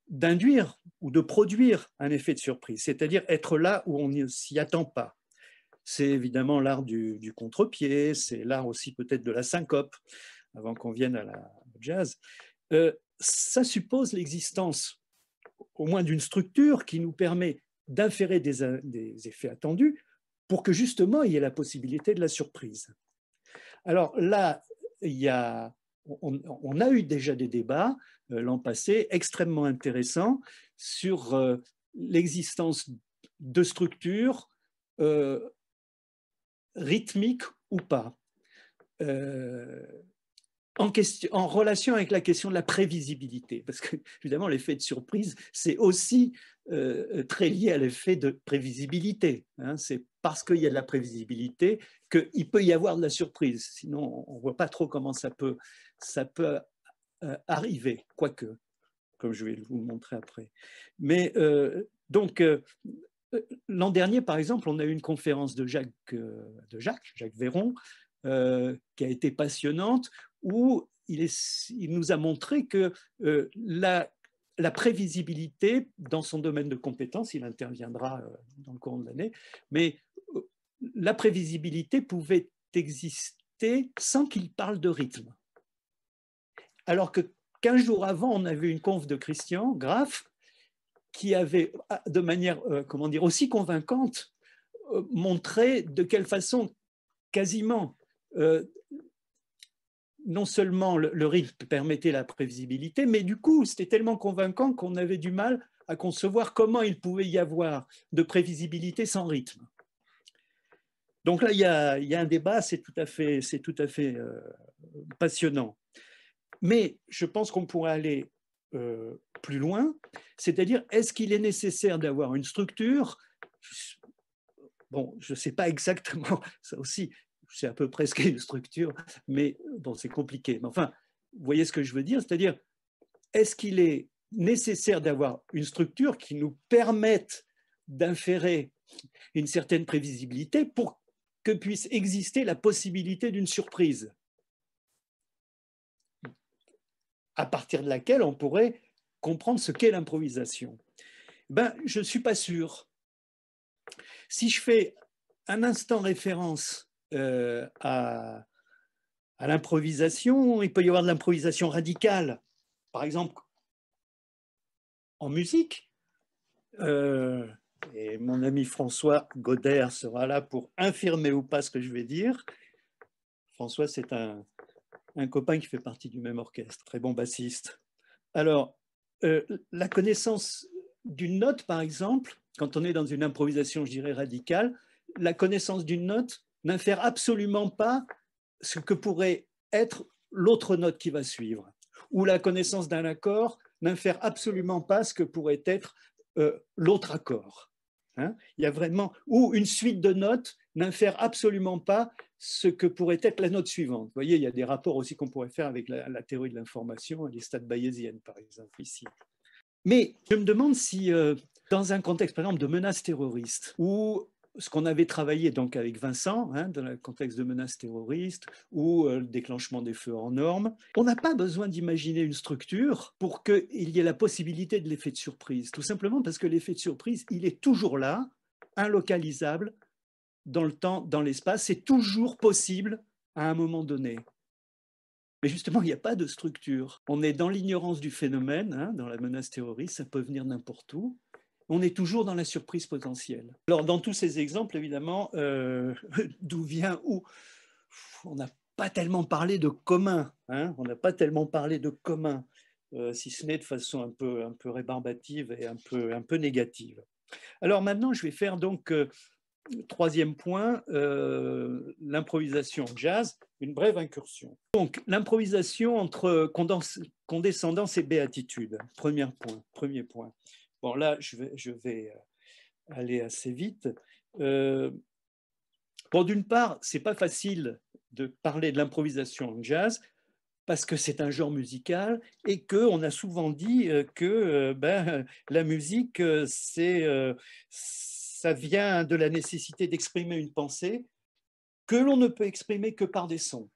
d'induire ou de produire un effet de surprise, c'est-à-dire être là où on ne s'y attend pas. C'est évidemment l'art du, contre-pied, c'est l'art aussi peut-être de la syncope, avant qu'on vienne à la jazz. Euh, ça suppose l'existence au moins d'une structure qui nous permet d'inférer des effets attendus pour que justement il y ait la possibilité de la surprise. Alors là, on, a eu déjà des débats euh, l'an passé extrêmement intéressants sur euh, l'existence de structures euh, rythmiques ou pas, en, relation avec la question de la prévisibilité, parce que évidemment l'effet de surprise, c'est aussi très lié à l'effet de prévisibilité. Hein. c'est parce qu'il y a de la prévisibilité, qu'il peut y avoir de la surprise. Sinon, on ne voit pas trop comment ça peut, ça peut euh, arriver, quoique, comme je vais vous montrer après. Mais euh, donc, euh, l'an dernier, par exemple, on a eu une conférence de Jacques, de Jacques, Jacques Véron, qui a été passionnante, où il, est, il nous a montré que la la prévisibilité dans son domaine de compétences, il interviendra dans le courant de l'année, mais la prévisibilité pouvait exister sans qu'il parle de rythme. Alors que 15 jours avant, on avait une conf de Christian Graff qui avait, de manière euh, comment dire, aussi convaincante, euh, montré de quelle façon quasiment euh, non seulement le, rythme permettait la prévisibilité, mais du coup, c'était tellement convaincant qu'on avait du mal à concevoir comment il pouvait y avoir de prévisibilité sans rythme. Donc là, il y a, un débat, c'est tout à fait, c'est tout à fait euh, passionnant. Mais je pense qu'on pourrait aller euh, plus loin, c'est-à-dire est-ce qu'il est nécessaire d'avoir une structure Bon, je ne sais pas exactement, ça aussi, c'est à peu près ce qu'est une structure, mais euh, bon, c'est compliqué. Mais enfin, vous voyez ce que je veux dire, c'est-à-dire est-ce qu'il est nécessaire d'avoir une structure qui nous permette d'inférer une certaine prévisibilité pour que puisse exister la possibilité d'une surprise, à partir de laquelle on pourrait comprendre ce qu'est l'improvisation. Ben, je ne suis pas sûr. Si je fais un instant référence euh, à, l'improvisation, il peut y avoir de l'improvisation radicale. Par exemple, en musique, euh, et mon ami François Goder sera là pour infirmer ou pas ce que je vais dire. François, c'est un, copain qui fait partie du même orchestre, très bon bassiste. Alors, euh, la connaissance d'une note, par exemple, quand on est dans une improvisation, je dirais, radicale, la connaissance d'une note n'infère absolument pas ce que pourrait être l'autre note qui va suivre, ou la connaissance d'un accord n'infère absolument pas ce que pourrait être euh, l'autre accord. Hein. il y a vraiment, ou une suite de notes n'infère absolument pas ce que pourrait être la note suivante. Vous voyez, il y a des rapports aussi qu'on pourrait faire avec la, théorie de l'information les stades bayésiennes, par exemple, ici. Mais je me demande si, euh, dans un contexte, par exemple, de menaces terroristes, où ce qu'on avait travaillé donc avec Vincent, hein, dans le contexte de menaces terroristes ou euh, le déclenchement des feux en normes, on n'a pas besoin d'imaginer une structure pour qu'il y ait la possibilité de l'effet de surprise, tout simplement parce que l'effet de surprise, il est toujours là, inlocalisable, dans le temps, dans l'espace, c'est toujours possible à un moment donné. Mais justement, il n'y a pas de structure. On est dans l'ignorance du phénomène, hein, dans la menace terroriste, ça peut venir n'importe où on est toujours dans la surprise potentielle. Alors dans tous ces exemples, évidemment, euh, d'où vient où on n'a pas tellement parlé de commun, hein. on n'a pas tellement parlé de commun, euh, si ce n'est de façon un peu, un rébarbative et un peu, négative. Alors maintenant, je vais faire donc euh, troisième point, l'improvisation jazz, une brève incursion. Donc, l'improvisation entre condescendance et béatitude, premier point. Premier point. Bon, là, je vais, euh, aller assez vite. Euh, bon, d'une part, c'est pas facile de parler de l'improvisation en jazz parce que c'est un genre musical et qu'on a souvent dit euh, que euh, ben, la musique, c'est, ça vient de la nécessité d'exprimer une pensée que l'on ne peut exprimer que par des sons.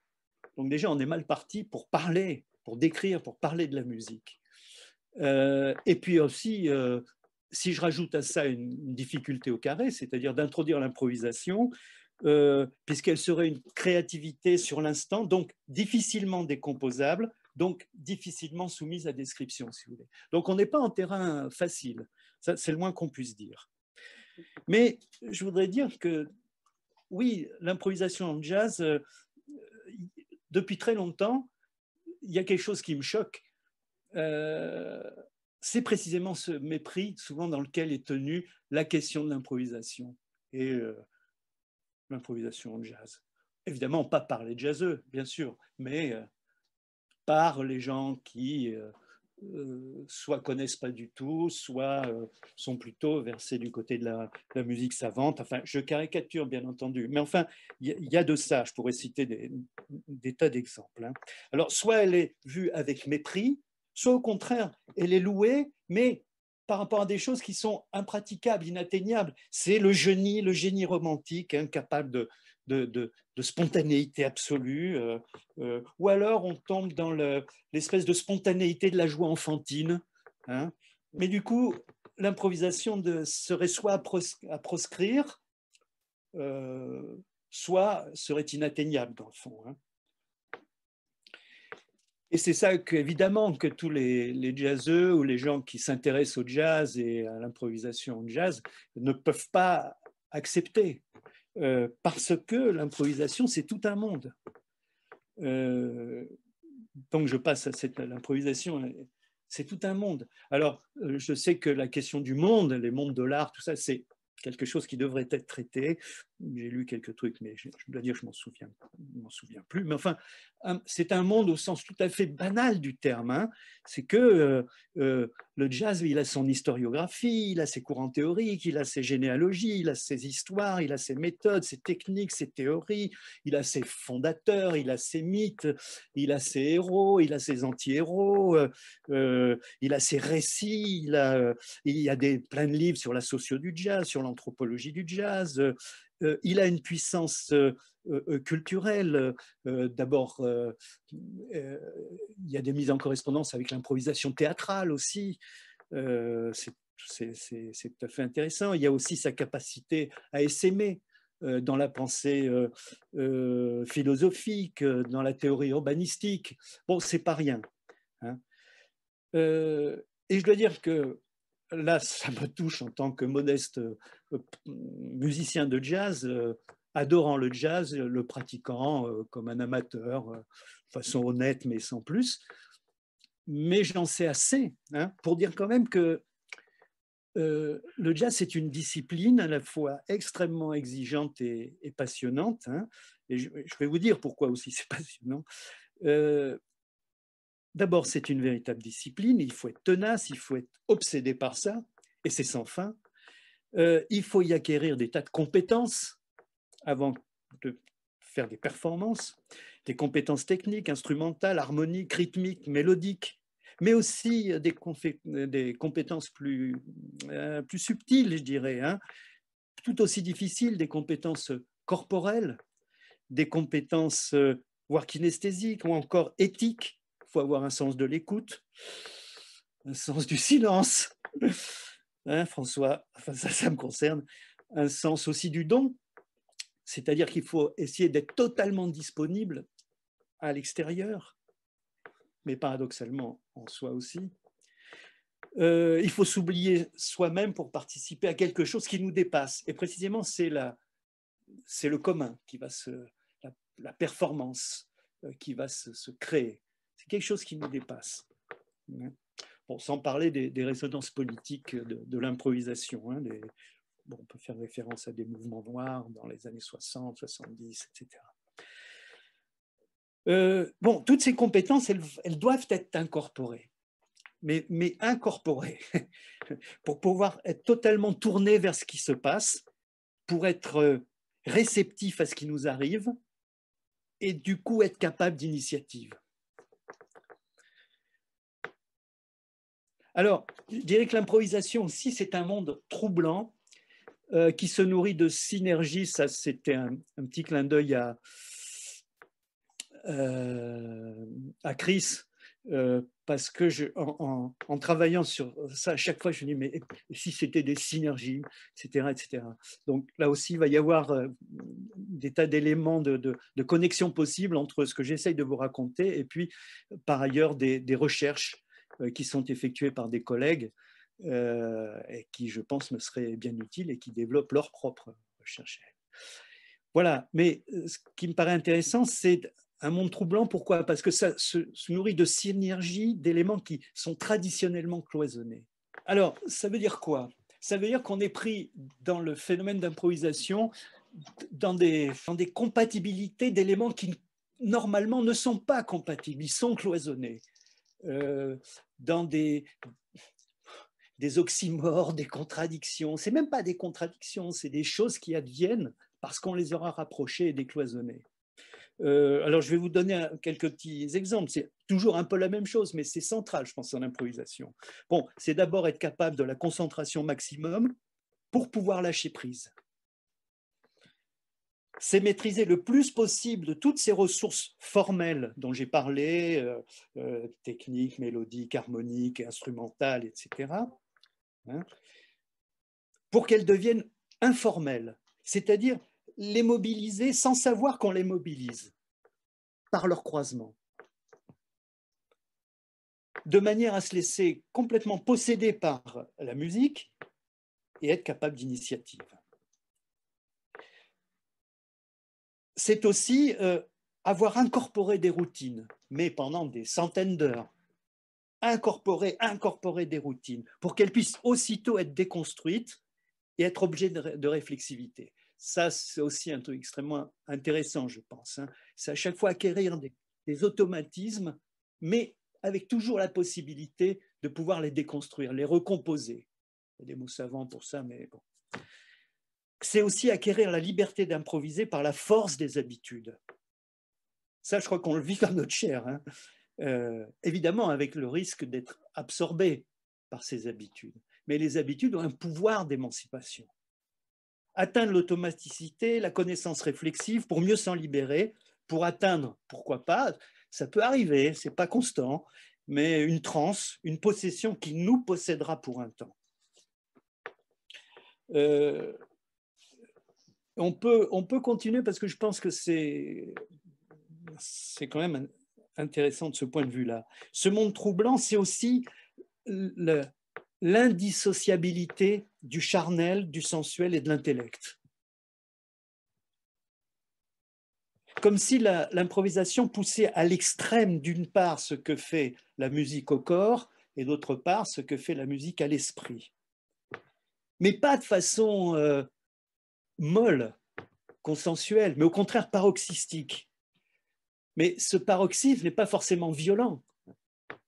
Donc déjà, on est mal parti pour parler, pour décrire, pour parler de la musique. Euh, et puis aussi, euh, si je rajoute à ça une, difficulté au carré, c'est-à-dire d'introduire l'improvisation, euh, puisqu'elle serait une créativité sur l'instant, donc difficilement décomposable, donc difficilement soumise à description, si vous voulez. Donc on n'est pas en terrain facile, c'est le moins qu'on puisse dire. Mais je voudrais dire que oui, l'improvisation en jazz, depuis très longtemps, il y a quelque chose qui me choque, euh, c'est précisément ce mépris, souvent dans lequel est tenue la question de l'improvisation et euh, l'improvisation au jazz. Évidemment, pas par les jazzeux, bien sûr, mais euh, par les gens qui soit connaissent pas du tout, soit sont plutôt versés du côté de la, musique savante. Enfin, je caricature bien entendu, mais enfin, il y, a de ça. Je pourrais citer des, tas d'exemples. Hein. Alors, soit elle est vue avec mépris, soit au contraire, elle est louée, mais par rapport à des choses qui sont impraticables, inatteignables. C'est le génie, le génie romantique, incapable hein, de, spontanéité absolue. Euh, euh, ou alors on tombe dans l'espèce de spontanéité de la joie enfantine. Hein. Mais du coup, l'improvisation serait soit à, proscrire, euh, soit serait inatteignable dans le fond. Hein. Et c'est ça évidemment, que tous les, les jazzeux ou les gens qui s'intéressent au jazz et à l'improvisation jazz ne peuvent pas accepter. Euh, parce que l'improvisation, c'est tout un monde. Euh, donc je passe à cette l'improvisation, euh, c'est tout un monde. Alors euh, je sais que la question du monde, les mondes de l'art, tout ça, c'est quelque chose qui devrait être traité. J'ai lu quelques trucs, mais je, dois dire, je m'en souviens, m'en souviens plus. Mais enfin, euh, c'est un monde au sens tout à fait banal du terme. Hein. C'est que euh, euh, le jazz, il a son historiographie, il a ses courants théoriques, il a ses généalogies, il a ses histoires, il a ses méthodes, ses techniques, ses théories, il a ses fondateurs, il a ses mythes, il a ses héros, il a ses anti-héros, il a ses récits, il, a, y a des, plein de livres sur la socio du jazz, sur l'anthropologie du jazz, euh, il a une puissance euh, euh, culturelle. D'abord, il y a des mises en correspondance avec l'improvisation théâtrale aussi. C'est tout à fait intéressant. Il y a aussi sa capacité à essaimer dans la pensée philosophique, dans la théorie urbanistique. Bon, c'est pas rien. Hein. et je dois dire que là, ça me touche en tant que modeste euh, musicien de jazz, euh, adorant le jazz, le pratiquant euh, comme un amateur, de façon honnête mais sans plus. Mais j'en sais assez hein, pour dire quand même que le jazz, est une discipline à la fois extrêmement exigeante et, passionnante. Hein. et je, vais vous dire pourquoi aussi c'est passionnant. D'abord, c'est une véritable discipline, il faut être tenace, il faut être obsédé par ça, et c'est sans fin. Euh, il faut y acquérir des tas de compétences avant de faire des performances, des compétences techniques, instrumentales, harmoniques, rythmiques, mélodiques, mais aussi euh, euh, des, compétences plus, subtiles, je dirais, hein. tout aussi difficiles, des compétences corporelles, des compétences, voire kinesthésiques, ou encore éthiques, faut avoir un sens de l'écoute, un sens du silence. Hein, François, ça, me concerne, un sens aussi du don, c'est-à-dire qu'il faut essayer d'être totalement disponible à l'extérieur, mais paradoxalement en soi aussi. Euh, il faut s'oublier soi-même pour participer à quelque chose qui nous dépasse. Et précisément, c'est le commun qui va se, la, performance euh, qui va se, se créer quelque chose qui nous dépasse. Hein. Bon, sans parler des, résonances politiques de, l'improvisation. Hein, on peut faire référence à des mouvements noirs dans les années 60, 70, etc. bon, toutes ces compétences, elles, doivent être incorporées. Mais, incorporées pour pouvoir être totalement tournées vers ce qui se passe, pour être euh, réceptif à ce qui nous arrive et du coup être capable d'initiative. Alors, je dirais que l'improvisation aussi, c'est un monde troublant euh, qui se nourrit de synergies. Ça, c'était un, petit clin d'œil à, euh, Chris. Euh, parce que en, travaillant sur ça, à chaque fois, je me dis, mais si c'était des synergies, etc., etc. Donc là aussi, il va y avoir des tas d'éléments de, de, connexion possible entre ce que j'essaye de vous raconter et puis, par ailleurs, des recherches euh, qui sont effectués par des collègues euh, et qui, je pense, me seraient bien utiles et qui développent leur propre recherche. Voilà, mais euh, ce qui me paraît intéressant, c'est un monde troublant. Pourquoi Parce que ça se, nourrit de synergies, d'éléments qui sont traditionnellement cloisonnés. Alors, ça veut dire quoi Ça veut dire qu'on est pris dans le phénomène d'improvisation, dans des, dans des compatibilités d'éléments qui normalement ne sont pas compatibles, ils sont cloisonnés. Euh, dans des, oxymores, des contradictions. C'est même pas des contradictions, c'est des choses qui adviennent parce qu'on les aura rapprochées et décloisonnées. Euh, alors, je vais vous donner quelques petits exemples. C'est toujours un peu la même chose, mais c'est central, je pense, en improvisation. Bon, c'est d'abord être capable de la concentration maximum pour pouvoir lâcher prise c'est maîtriser le plus possible de toutes ces ressources formelles dont j'ai parlé, euh, euh, techniques, mélodiques, harmoniques, instrumentales, etc., hein, pour qu'elles deviennent informelles, c'est-à-dire les mobiliser sans savoir qu'on les mobilise par leur croisement, de manière à se laisser complètement posséder par la musique et être capable d'initiative. c'est aussi euh, avoir incorporé des routines, mais pendant des centaines d'heures. Incorporer, incorporer des routines pour qu'elles puissent aussitôt être déconstruites et être objet de, réflexivité. Ça, c'est aussi un truc extrêmement intéressant, je pense. Hein. C'est à chaque fois acquérir des, des automatismes, mais avec toujours la possibilité de pouvoir les déconstruire, les recomposer. Il y a des mots savants pour ça, mais bon c'est aussi acquérir la liberté d'improviser par la force des habitudes. Ça, je crois qu'on le vit dans notre chair. Hein. Euh, évidemment, avec le risque d'être absorbé par ces habitudes. Mais les habitudes ont un pouvoir d'émancipation. Atteindre l'automaticité, la connaissance réflexive pour mieux s'en libérer, pour atteindre, pourquoi pas, ça peut arriver, c'est pas constant, mais une transe, une possession qui nous possédera pour un temps. Euh, on peut, on peut continuer parce que je pense que c'est quand même intéressant de ce point de vue-là. Ce monde troublant, c'est aussi l'indissociabilité du charnel, du sensuel et de l'intellect. Comme si l'improvisation poussait à l'extrême, d'une part, ce que fait la musique au corps, et d'autre part, ce que fait la musique à l'esprit. Mais pas de façon euh, molle, consensuel, mais au contraire paroxystique. Mais ce paroxysme n'est pas forcément violent.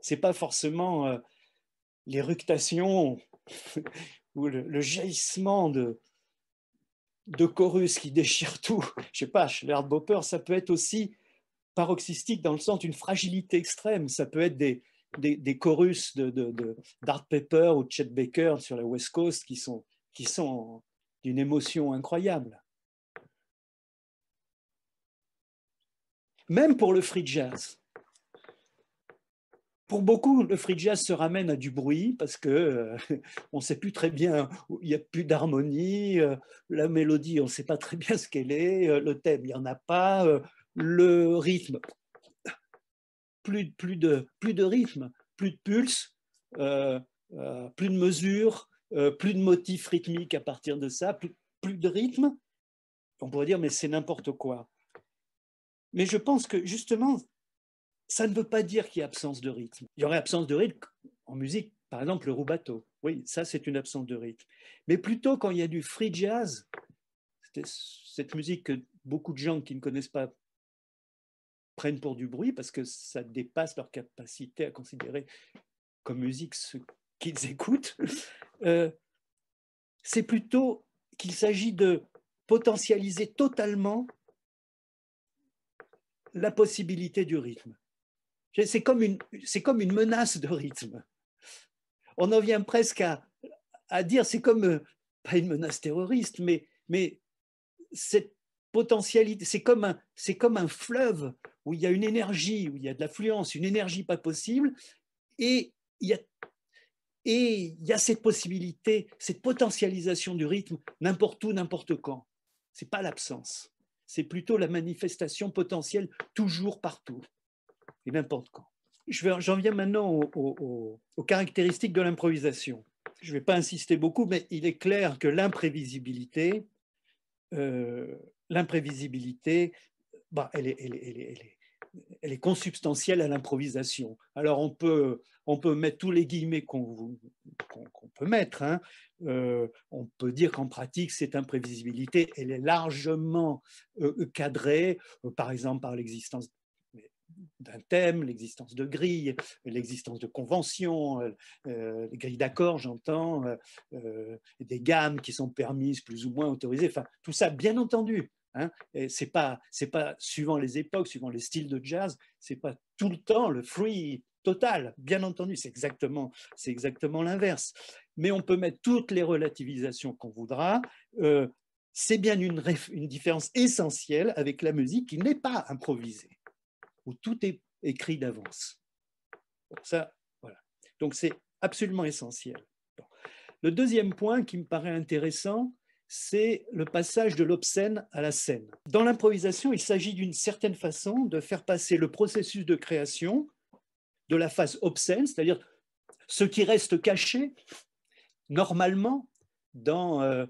Ce n'est pas forcément euh, l'éructation les ou le, jaillissement de, chorus qui déchire tout. Je sais pas, chez Bopper, ça peut être aussi paroxystique dans le sens d'une fragilité extrême. Ça peut être des, des, chorus de, de, Dart Pepper ou Chet Baker sur la West Coast qui sont, qui sont d'une émotion incroyable. Même pour le free jazz. Pour beaucoup, le free jazz se ramène à du bruit parce que euh, on ne sait plus très bien, il n'y a plus d'harmonie, euh, la mélodie, on ne sait pas très bien ce qu'elle est, euh, le thème, il n'y en a pas, le rythme, plus, plus, de, plus de rythme, plus de pulse, plus de mesure, euh, plus de motifs rythmiques à partir de ça, plus, plus de rythme. On pourrait dire, mais c'est n'importe quoi. Mais je pense que justement, ça ne veut pas dire qu'il y a absence de rythme. Il y aurait absence de rythme en musique, par exemple le rubato. Oui, ça c'est une absence de rythme. Mais plutôt quand il y a du free jazz, cette musique que beaucoup de gens qui ne connaissent pas prennent pour du bruit parce que ça dépasse leur capacité à considérer comme musique ce qu'ils écoutent. Euh, c'est plutôt qu'il s'agit de potentialiser totalement la possibilité du rythme. C'est comme, une, comme une menace de rythme. On en vient presque à, dire, c'est comme, euh, pas une menace terroriste, mais, mais cette potentialité, c'est comme, un, comme un fleuve où il y a une énergie, où il y a de l'affluence, une énergie pas possible, et il y a et il y a cette possibilité, cette potentialisation du rythme n'importe où, n'importe quand. Ce n'est pas l'absence, c'est plutôt la manifestation potentielle toujours, partout, et n'importe quand. J'en viens maintenant aux, caractéristiques de l'improvisation. Je ne vais pas insister beaucoup, mais il est clair que l'imprévisibilité, euh, l'imprévisibilité, bah, elle, est, elle, est, elle, est, elle est consubstantielle à l'improvisation. Alors on peut, mettre tous les guillemets qu'on peut mettre. Hein. Euh, on peut dire qu'en pratique, cette imprévisibilité, elle est largement euh, cadrée, euh, par exemple par l'existence d'un thème, l'existence de grilles, l'existence de conventions, euh, les grilles d'accords, j'entends, des gammes qui sont permises, plus ou moins autorisées, enfin, tout ça, bien entendu, Hein. C'est pas, c'est pas suivant les époques, suivant les styles de jazz, c'est pas tout le temps le free total. Bien entendu, c'est exactement, c'est exactement l'inverse. Mais on peut mettre toutes les relativisations qu'on voudra. Euh, c'est bien une, différence essentielle avec la musique qui n'est pas improvisée, où tout est écrit d'avance. Ça, voilà. Donc c'est absolument essentiel. Le deuxième point qui me paraît intéressant, c'est le passage de l'obscène à la scène. Dans l'improvisation, il s'agit d'une certaine façon de faire passer le processus de création de la phase obscène, c'est-à-dire ce qui reste caché normalement dans, euh,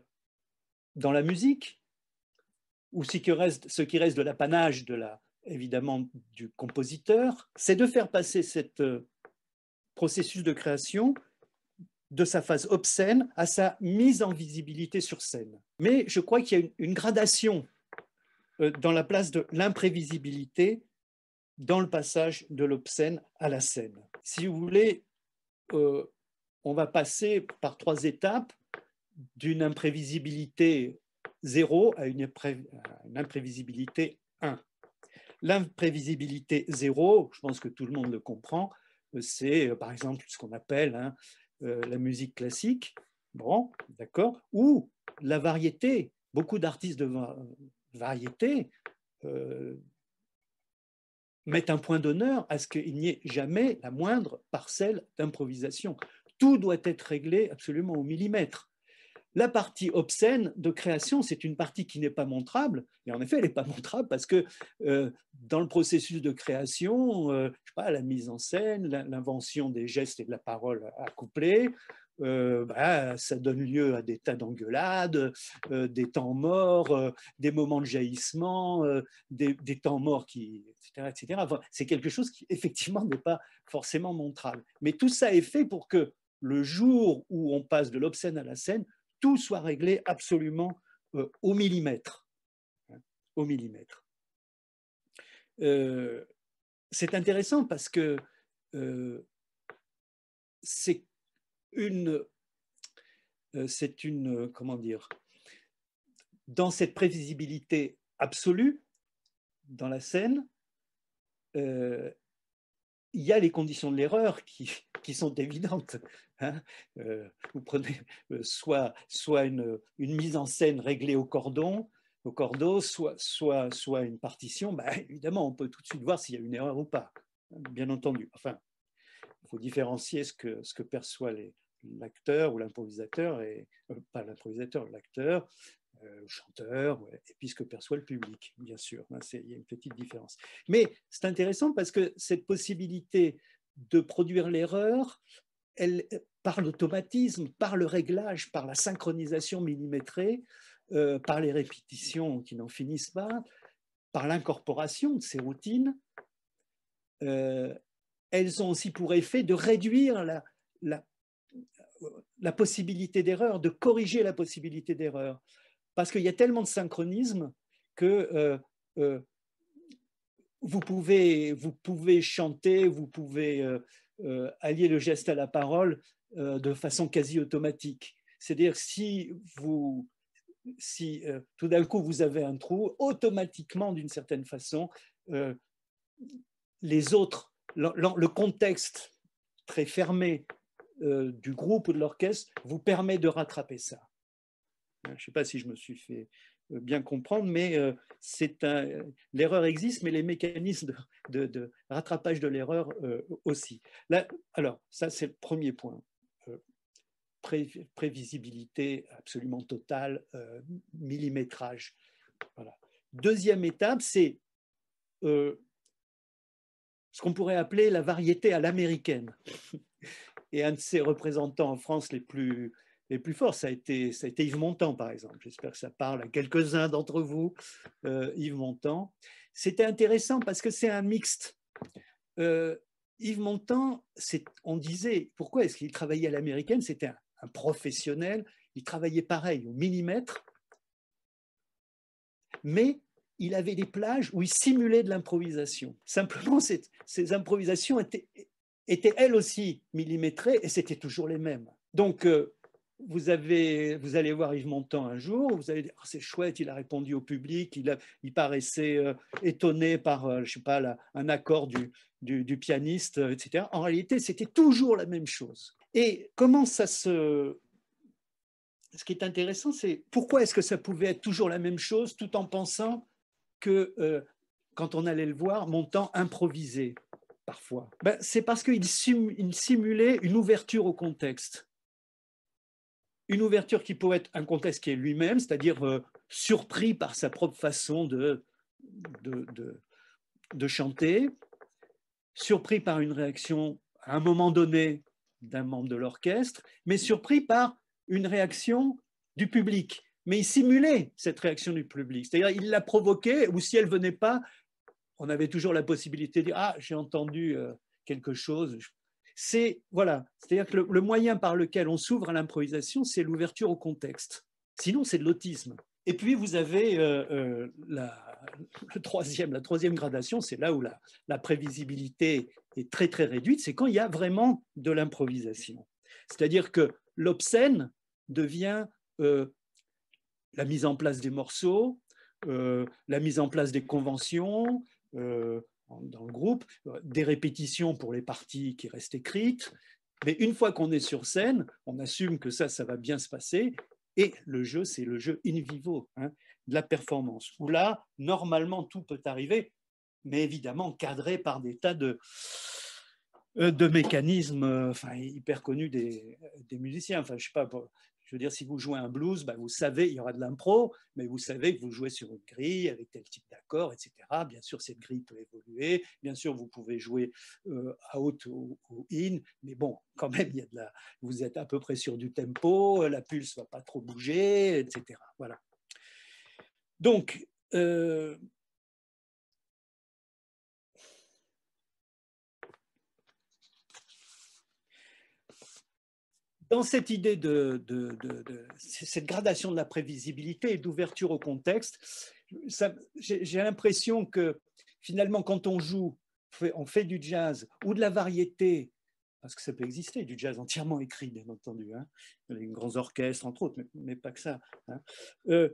la musique, ou ce qui reste, de l'apanage de la, évidemment du compositeur, c'est de faire passer ce euh, processus de création de sa phase obscène à sa mise en visibilité sur scène. Mais je crois qu'il y a une, gradation euh, dans la place de l'imprévisibilité dans le passage de l'obscène à la scène. Si vous voulez, euh, on va passer par trois étapes d'une imprévisibilité 0 à une, imprévisibilité 1. L'imprévisibilité 0, je pense que tout le monde le comprend, euh, c'est par exemple ce qu'on appelle hein, euh, la musique classique, bon, d'accord, ou la variété, beaucoup d'artistes de variété euh, mettent un point d'honneur à ce qu'il n'y ait jamais la moindre parcelle d'improvisation. Tout doit être réglé absolument au millimètre. La partie obscène de création, c'est une partie qui n'est pas montrable, et en effet, elle n'est pas montrable parce que euh, dans le processus de création, euh, je sais pas, la mise en scène, l'invention des gestes et de la parole accouplée, euh, ça donne lieu à des tas d'engueulades, euh, des temps morts, des moments de jaillissement, des, temps morts, qui, etc. c'est quelque chose qui, effectivement, n'est pas forcément montrable. Mais tout ça est fait pour que le jour où on passe de l'obscène à la scène, tout soit réglé absolument euh, au millimètre. Hein, au millimètre. Euh, c'est intéressant parce que euh, c'est une, c'est une, comment dire, dans cette prévisibilité absolue, dans la scène, il y a les conditions de l'erreur qui, qui sont évidentes. Hein, euh, vous prenez euh, soit, soit une, une, mise en scène réglée au cordon, au cordeau, soit, soit, soit une partition. Bah, évidemment, on peut tout de suite voir s'il y a une erreur ou pas, hein, bien entendu. Enfin, il faut différencier ce que, ce que perçoit l'acteur ou l'improvisateur, et euh, pas l'improvisateur, l'acteur, le chanteur, et puis ce que perçoit le public, bien sûr. Hein, il y a une petite différence. Mais c'est intéressant parce que cette possibilité de produire l'erreur, elle, par l'automatisme, par le réglage, par la synchronisation millimétrée, euh, par les répétitions qui n'en finissent pas, par l'incorporation de ces routines, euh, elles ont aussi pour effet de réduire la, possibilité d'erreur, de corriger la possibilité d'erreur. Parce qu'il y a tellement de synchronisme que euh, vous pouvez chanter, vous pouvez allier le geste à la parole euh, de façon quasi automatique. C'est-à-dire si si euh, tout d'un coup vous avez un trou, automatiquement d'une certaine façon, euh, les autres, le, contexte très fermé du groupe ou de l'orchestre vous permet de rattraper ça. Je ne sais pas si je me suis fait bien comprendre, mais l'erreur existe, mais les mécanismes de, rattrapage de l'erreur aussi. alors, ça c'est le premier point prévisibilité absolument totale, euh, millimétrage. Voilà. Deuxième étape, c'est euh, ce qu'on pourrait appeler la variété à l'américaine. Et un de ses représentants en France les plus, les plus forts, ça a, été, ça a été Yves Montand, par exemple. J'espère que ça parle à quelques-uns d'entre vous, euh, Yves Montand. C'était intéressant parce que c'est un mixte. Yves Montand, on disait, pourquoi est-ce qu'il travaillait à l'américaine C'était professionnel, il travaillait pareil, au millimètre, mais il avait des plages où il simulait de l'improvisation. Simplement, ces improvisations étaient, elles aussi millimétrées et c'était toujours les mêmes. Donc, euh, vous, avez, vous allez voir Yves Montand un jour, vous allez dire ah, c'est chouette, il a répondu au public, il, paraissait euh, étonné par, euh, je sais pas, un accord du, du pianiste, etc. En réalité, c'était toujours la même chose. Et comment ça se... Ce qui est intéressant, c'est pourquoi est-ce que ça pouvait être toujours la même chose tout en pensant que euh, quand on allait le voir, mon temps improvisé parfois ben, C'est parce qu'il simulait une ouverture au contexte. Une ouverture qui pourrait être un contexte qui est lui-même, c'est-à-dire euh, surpris par sa propre façon de, de chanter, surpris par une réaction à un moment donné d'un membre de l'orchestre, mais surpris par une réaction du public. Mais il simulait cette réaction du public, c'est-à-dire il la provoquait, ou si elle venait pas, on avait toujours la possibilité de dire ah j'ai entendu euh, quelque chose. C'est voilà, c'est-à-dire que le, moyen par lequel on s'ouvre à l'improvisation, c'est l'ouverture au contexte. Sinon, c'est de l'autisme. Et puis vous avez euh, euh, la, le troisième, la troisième gradation, c'est là où la, prévisibilité est très très réduite, c'est quand il y a vraiment de l'improvisation. C'est-à-dire que l'obscène devient euh, la mise en place des morceaux, euh, la mise en place des conventions euh, dans le groupe, des répétitions pour les parties qui restent écrites. Mais une fois qu'on est sur scène, on assume que ça, ça va bien se passer. Et le jeu, c'est le jeu in vivo, hein, de la performance, où là, normalement, tout peut arriver, mais évidemment cadré par des tas de, euh, de mécanismes euh, enfin, hyper connus des, musiciens. Enfin, je sais pas, je veux dire, si vous jouez un blues, bah, vous savez, il y aura de l'impro, mais vous savez que vous jouez sur une grille avec tel type d'accord, etc. Bien sûr, cette grille peut évoluer. Bien sûr, vous pouvez jouer euh, à out ou, in, mais bon, quand même, il y a de la... vous êtes à peu près sur du tempo, la pulse ne va pas trop bouger, etc. Voilà. Donc, dans cette idée de, cette gradation de la prévisibilité et d'ouverture au contexte, j'ai l'impression que finalement, quand on joue, on fait du jazz ou de la variété, parce que ça peut exister, du jazz entièrement écrit, bien entendu, hein, avec grands orchestres, entre autres, mais, pas que ça. Hein. Euh,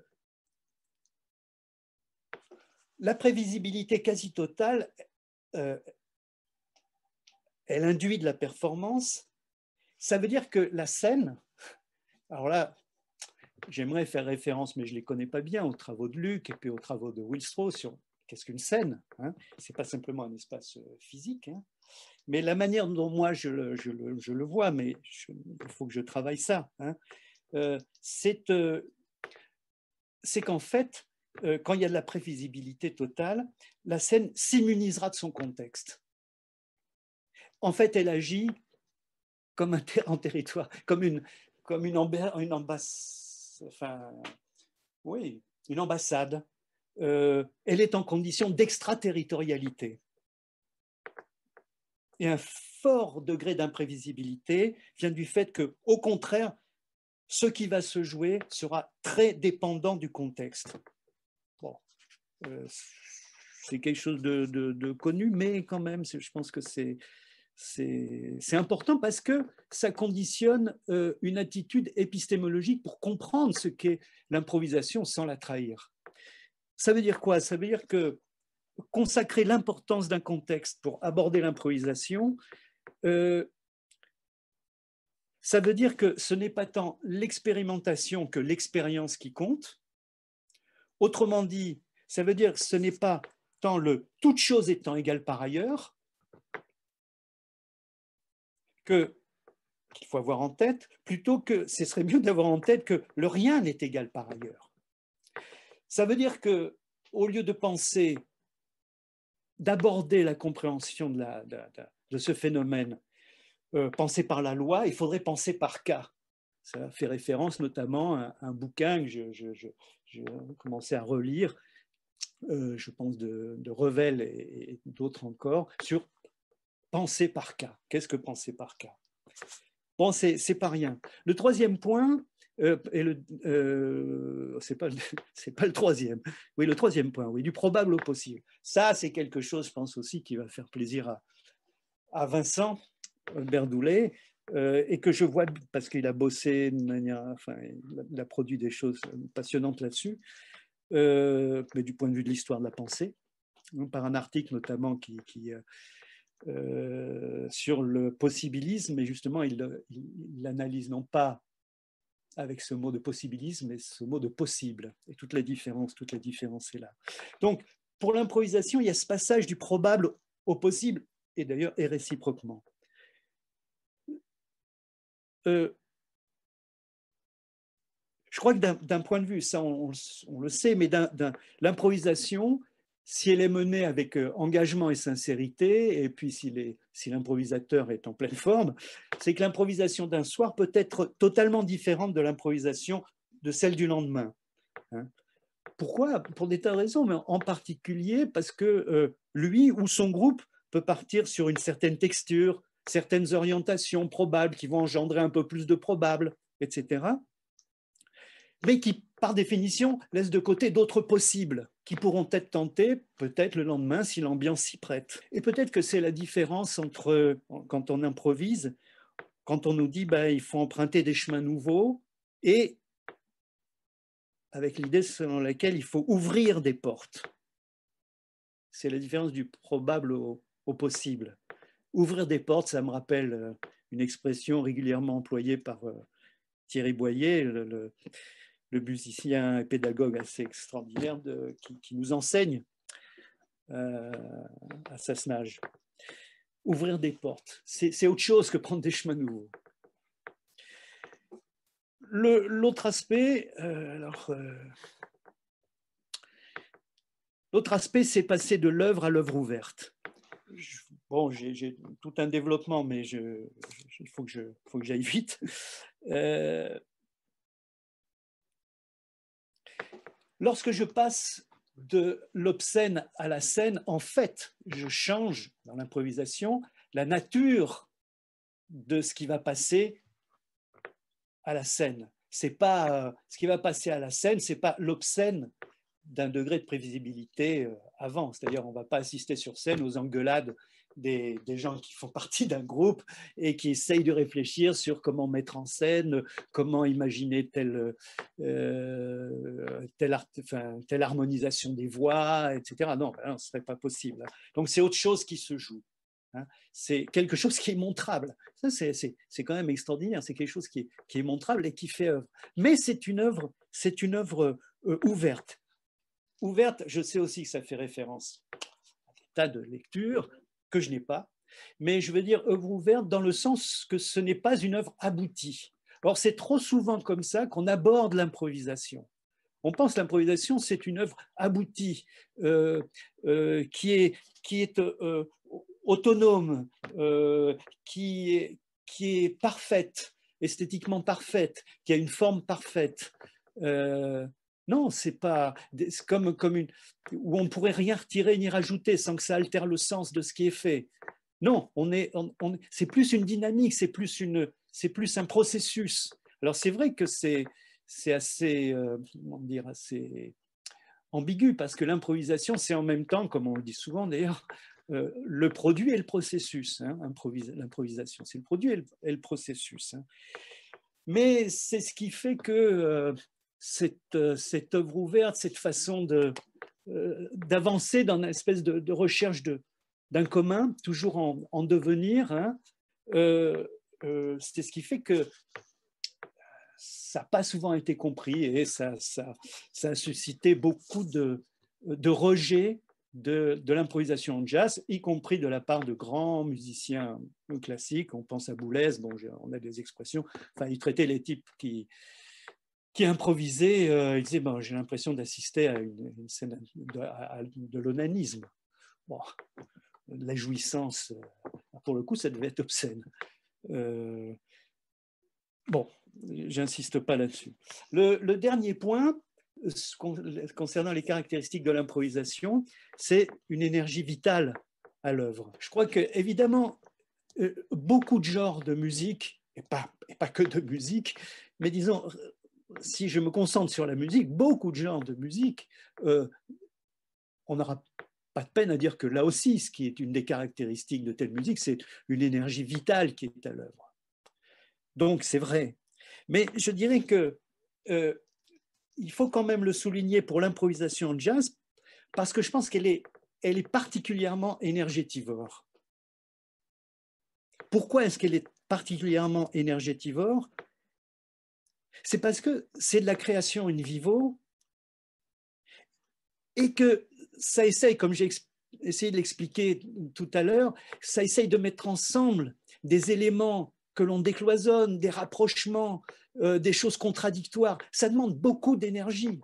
la prévisibilité quasi totale, euh, elle induit de la performance, ça veut dire que la scène, alors là, j'aimerais faire référence, mais je ne les connais pas bien, aux travaux de Luc et puis aux travaux de Will sur qu'est-ce qu'une scène. Hein Ce n'est pas simplement un espace euh, physique. Hein. mais la manière dont moi je le, vois, mais il faut que je travaille ça, hein. euh, euh, c'est qu'en fait, quand il y a de la prévisibilité totale, la scène s'immunisera de son contexte. En fait, elle agit comme un en territoire, comme une, comme une, une ambassade, enfin, oui, une ambassade. Euh, elle est en condition d'extraterritorialité. Et un fort degré d'imprévisibilité vient du fait que, au contraire, ce qui va se jouer sera très dépendant du contexte. Bon, euh, c'est quelque chose de, de, connu, mais quand même, je pense que c'est c'est important parce que ça conditionne euh, une attitude épistémologique pour comprendre ce qu'est l'improvisation sans la trahir. Ça veut dire quoi Ça veut dire que consacrer l'importance d'un contexte pour aborder l'improvisation, euh, ça veut dire que ce n'est pas tant l'expérimentation que l'expérience qui compte. Autrement dit, ça veut dire que ce n'est pas tant le toute chose étant égale par ailleurs qu'il faut avoir en tête, plutôt que ce serait mieux d'avoir en tête que le rien n'est égal par ailleurs. Ça veut dire que au lieu de penser d'aborder la compréhension de, la, de, ce phénomène euh, penser par la loi, il faudrait penser par cas. Ça fait référence notamment à un bouquin que je, commencé à relire, euh, je pense de, Revel et d'autres encore, sur penser par cas. Qu'est-ce que penser par cas Bon, c'est pas rien. Le troisième point, euh, le euh, c'est pas pas le troisième. Oui, le troisième point, oui, du probable au possible. Ça, c'est quelque chose, je pense aussi, qui va faire plaisir à, à Vincent Berdoulet. Euh, et que je vois parce qu'il a bossé de manière, enfin, il a produit des choses passionnantes là-dessus, euh, mais du point de vue de l'histoire de la pensée, hein, par un article notamment qui euh, sur le possibilisme, mais justement, il l'analyse non pas avec ce mot de possibilisme, mais ce mot de possible, et toute la différence, toute la différence est là. Donc, pour l'improvisation, il y a ce passage du probable au possible, et d'ailleurs, et réciproquement. Euh, je crois que d'un point de vue, ça on, on le sait, mais l'improvisation, si elle est menée avec euh, engagement et sincérité, et puis si, l'improvisateur est en pleine forme, c'est que l'improvisation d'un soir peut être totalement différente de l'improvisation de celle du lendemain. Hein. Pourquoi Pour des tas de raisons, mais en particulier parce que euh, lui ou son groupe peut partir sur une certaine texture, certaines orientations probables qui vont engendrer un peu plus de probables, etc mais qui, par définition, laisse de côté d'autres possibles qui pourront être tentés peut-être le lendemain si l'ambiance s'y prête. Et peut-être que c'est la différence entre quand on improvise, quand on nous dit ben, il faut emprunter des chemins nouveaux et avec l'idée selon laquelle il faut ouvrir des portes. C'est la différence du probable au, possible. Ouvrir des portes, ça me rappelle euh, une expression régulièrement employée par euh, Thierry Boyer, le, le musicien et pédagogue assez extraordinaire qui, nous enseigne euh, à Ouvrir des portes, c'est autre chose que prendre des chemins nouveaux. L'autre aspect, euh, alors, euh, l'autre aspect, c'est passer de l'œuvre à l'œuvre ouverte. bon, j'ai tout un développement, mais il faut que j'aille vite. Euh, Lorsque je passe de l'obscène à la scène, en fait, je change dans l'improvisation la nature de ce qui va passer à la scène. C'est pas euh, ce qui va passer à la scène, c'est pas l'obscène d'un degré de prévisibilité euh, avant. C'est-à-dire, on ne va pas assister sur scène aux engueulades des, gens qui font partie d'un groupe et qui essayent de réfléchir sur comment mettre en scène, comment imaginer euh, telle, harmonisation des voix, etc. Ben non, ce ne serait pas possible. Hein. Donc c'est autre chose qui se joue. Hein. C'est quelque chose qui est montrable. c'est quand même extraordinaire. C'est quelque chose qui est, montrable et qui fait œuvre. Mais c'est une œuvre, une œuvre euh, ouverte. Ouverte, je sais aussi que ça fait référence à des tas de lectures, que je n'ai pas, mais je veux dire œuvre ouverte dans le sens que ce n'est pas une œuvre aboutie. Alors c'est trop souvent comme ça qu'on aborde l'improvisation. On pense l'improvisation, c'est une œuvre aboutie, euh, euh, qui est, qui est euh, autonome, qui, est, qui est parfaite, esthétiquement parfaite, qui a une forme parfaite. Non, c'est pas comme, comme une où on pourrait rien retirer ni rajouter sans que ça altère le sens de ce qui est fait. Non, on est, c'est plus une dynamique, c'est plus une, c'est plus un processus. Alors c'est vrai que c'est, c'est assez, euh, dire, assez ambigu parce que l'improvisation, c'est en même temps, comme on le dit souvent d'ailleurs, euh, le produit et le processus. Hein, l'improvisation, c'est le produit et le, processus. Hein. Mais c'est ce qui fait que euh, cette, euh, cette œuvre ouverte, cette façon euh, d'avancer dans une espèce de, de recherche d'un commun, toujours en, en devenir. c'était hein. euh, C'est ce qui fait que ça n'a pas souvent été compris et ça, ça, a suscité beaucoup de, de de, de l'improvisation en jazz, y compris de la part de grands musiciens classiques. On pense à Boulez, bon, on a des expressions. Enfin, il traitait les types qui, qui improvisait, euh, il disait ben, J'ai l'impression d'assister à une, scène de, de l'onanisme. la jouissance, euh, pour le coup, ça devait être obscène. Euh, bon, j'insiste pas là-dessus. Le, dernier point euh, concernant les caractéristiques de l'improvisation, c'est une énergie vitale à l'œuvre. Je crois que, évidemment, beaucoup de genres de musique, et pas, et pas que de musique, mais disons, si je me concentre sur la musique, beaucoup de genres de musique, euh, on n'aura pas de peine à dire que là aussi, ce qui est une des caractéristiques de telle musique, c'est une énergie vitale qui est à l'œuvre. Donc c'est vrai. Mais je dirais que euh, il faut quand même le souligner pour l'improvisation jazz, parce que je pense qu'elle est, elle est particulièrement énergétivore. Pourquoi est-ce qu'elle est particulièrement énergétivore c'est parce que c'est de la création in vivo et que ça essaye, comme j'ai essayé de l'expliquer tout à l'heure, ça essaye de mettre ensemble des éléments que l'on décloisonne, des rapprochements, euh, des choses contradictoires. Ça demande beaucoup d'énergie.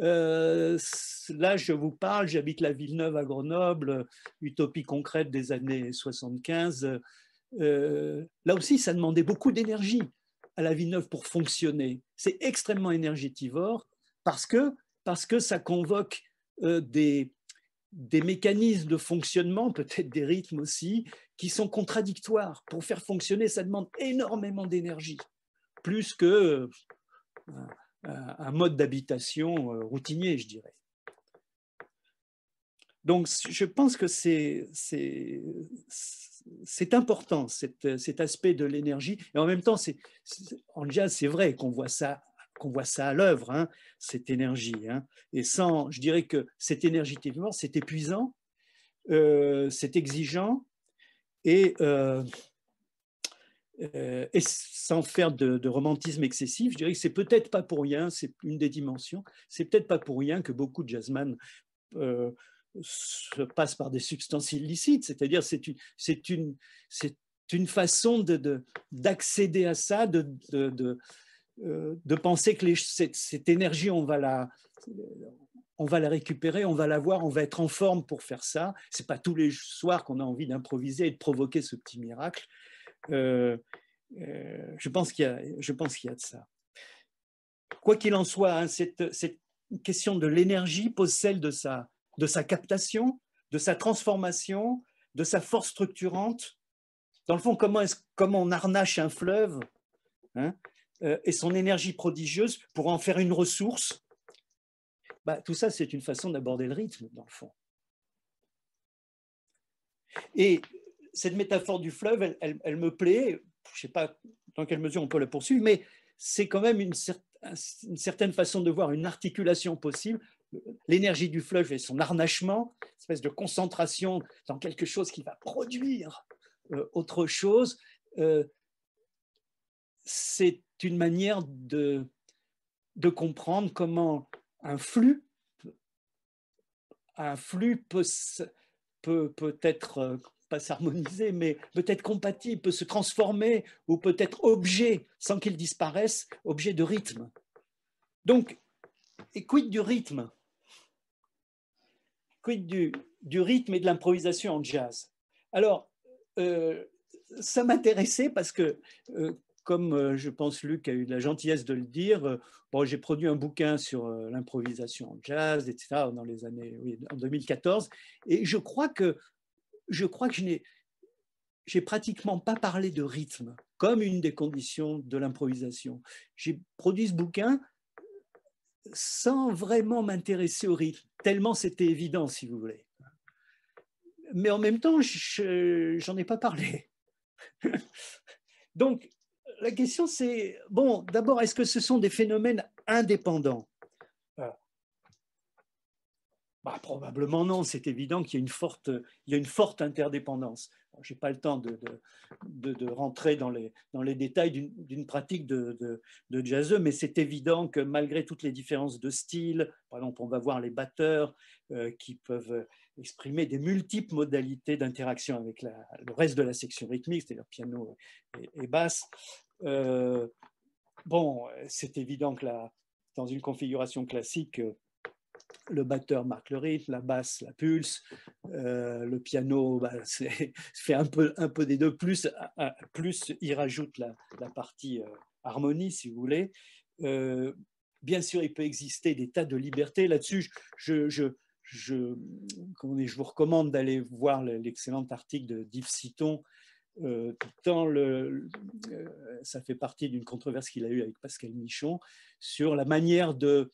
Euh, là, je vous parle, j'habite la Villeneuve à Grenoble, utopie concrète des années 75. Euh, là aussi, ça demandait beaucoup d'énergie à la vie neuve pour fonctionner. C'est extrêmement énergétivore parce que, parce que ça convoque euh, des, mécanismes de fonctionnement, peut-être des rythmes aussi, qui sont contradictoires. Pour faire fonctionner, ça demande énormément d'énergie, plus que euh, un mode d'habitation euh, routinier, je dirais. Donc, je pense que c'est c'est important, euh, cet, aspect de l'énergie. Et en même temps, en jazz, c'est vrai qu'on voit ça qu'on voit ça à l'œuvre, hein, cette énergie. Hein. Et sans, je dirais que cette énergie c'est épuisant, euh, c'est exigeant, euh, et, sans faire de, de, romantisme excessif, je dirais que c'est peut-être pas pour rien, c'est une des dimensions, c'est peut-être pas pour rien que beaucoup de jazzman se passe par des substances illicites, c'est-à-dire c'est une, c'est une, c'est une façon de, d'accéder à ça, de, de, de, euh, penser que cette, cette, énergie, on va, la, on va la récupérer, on va la voir, on va être en forme pour faire ça. C'est pas tous les soirs qu'on a envie d'improviser et de provoquer ce petit miracle. Euh, euh, je pense qu'il y a, je pense qu'il y a de ça. Quoi qu'il en soit, hein, cette, cette question de l'énergie pose celle de ça de sa captation, de sa transformation, de sa force structurante. Dans le fond, comment, on arnache un fleuve hein, euh, et son énergie prodigieuse pour en faire une ressource bah, Tout ça, c'est une façon d'aborder le rythme, dans le fond. Et cette métaphore du fleuve, elle, me plaît. Je ne sais pas dans quelle mesure on peut la poursuivre, mais c'est quand même une certaine façon de voir une articulation possible l'énergie du fleuve et son harnachement, espèce de concentration dans quelque chose qui va produire euh, autre chose, euh, c'est une manière de, comprendre comment un flux, un flux peut, peut, être euh, pas s'harmoniser, mais peut-être compatible, peut se transformer ou peut-être objet, sans qu'il disparaisse, objet de rythme. Donc, écoute du rythme du, rythme et de l'improvisation en jazz Alors, euh, ça m'intéressait parce que, euh, comme euh, je pense Luc a eu de la gentillesse de le dire, j'ai produit un bouquin sur l'improvisation en jazz, etc., dans les années, en 2014, et je crois que je crois que je n'ai j'ai pratiquement pas parlé de rythme comme une des conditions de l'improvisation. J'ai produit ce bouquin sans vraiment m'intéresser au rythme, tellement c'était évident, si vous voulez. Mais en même temps, j'en ai pas parlé. Donc, la question c'est, bon, d'abord, est-ce que ce sont des phénomènes indépendants euh, bah, Probablement non, c'est évident qu'il y, y, a une forte interdépendance je n'ai pas le temps de, rentrer dans les, détails d'une pratique de, jazz, mais c'est évident que malgré toutes les différences de style, par exemple, on va voir les batteurs euh, qui peuvent exprimer des multiples modalités d'interaction avec le reste de la section rythmique, c'est-à-dire piano et, basse. Euh, bon, c'est évident que dans une configuration classique, euh, le batteur marque le rythme, la basse la pulse, euh, le piano bah, fait un peu, des deux, plus, plus il rajoute la, partie euh, harmonie, si vous voulez. Euh, bien sûr, il peut exister des tas de libertés. Là-dessus, je, vous recommande d'aller voir l'excellent article de Yves Citon. tant le, ça fait partie d'une controverse qu'il a eue avec Pascal Michon sur la manière de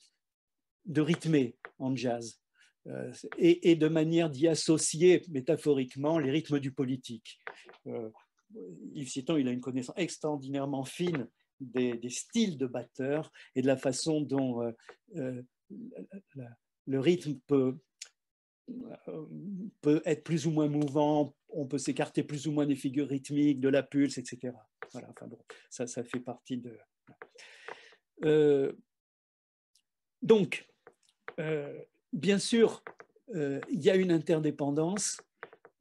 de rythmer en jazz euh, et, de manière d'y associer métaphoriquement les rythmes du politique. Euh, Yves Citon il a une connaissance extraordinairement fine des, styles de batteurs et de la façon dont euh, le, rythme peut, peut être plus ou moins mouvant, on peut s'écarter plus ou moins des figures rythmiques, de la pulse, etc. Voilà, enfin bon, ça, ça fait partie de. Donc, euh, bien sûr, euh, il y a une interdépendance.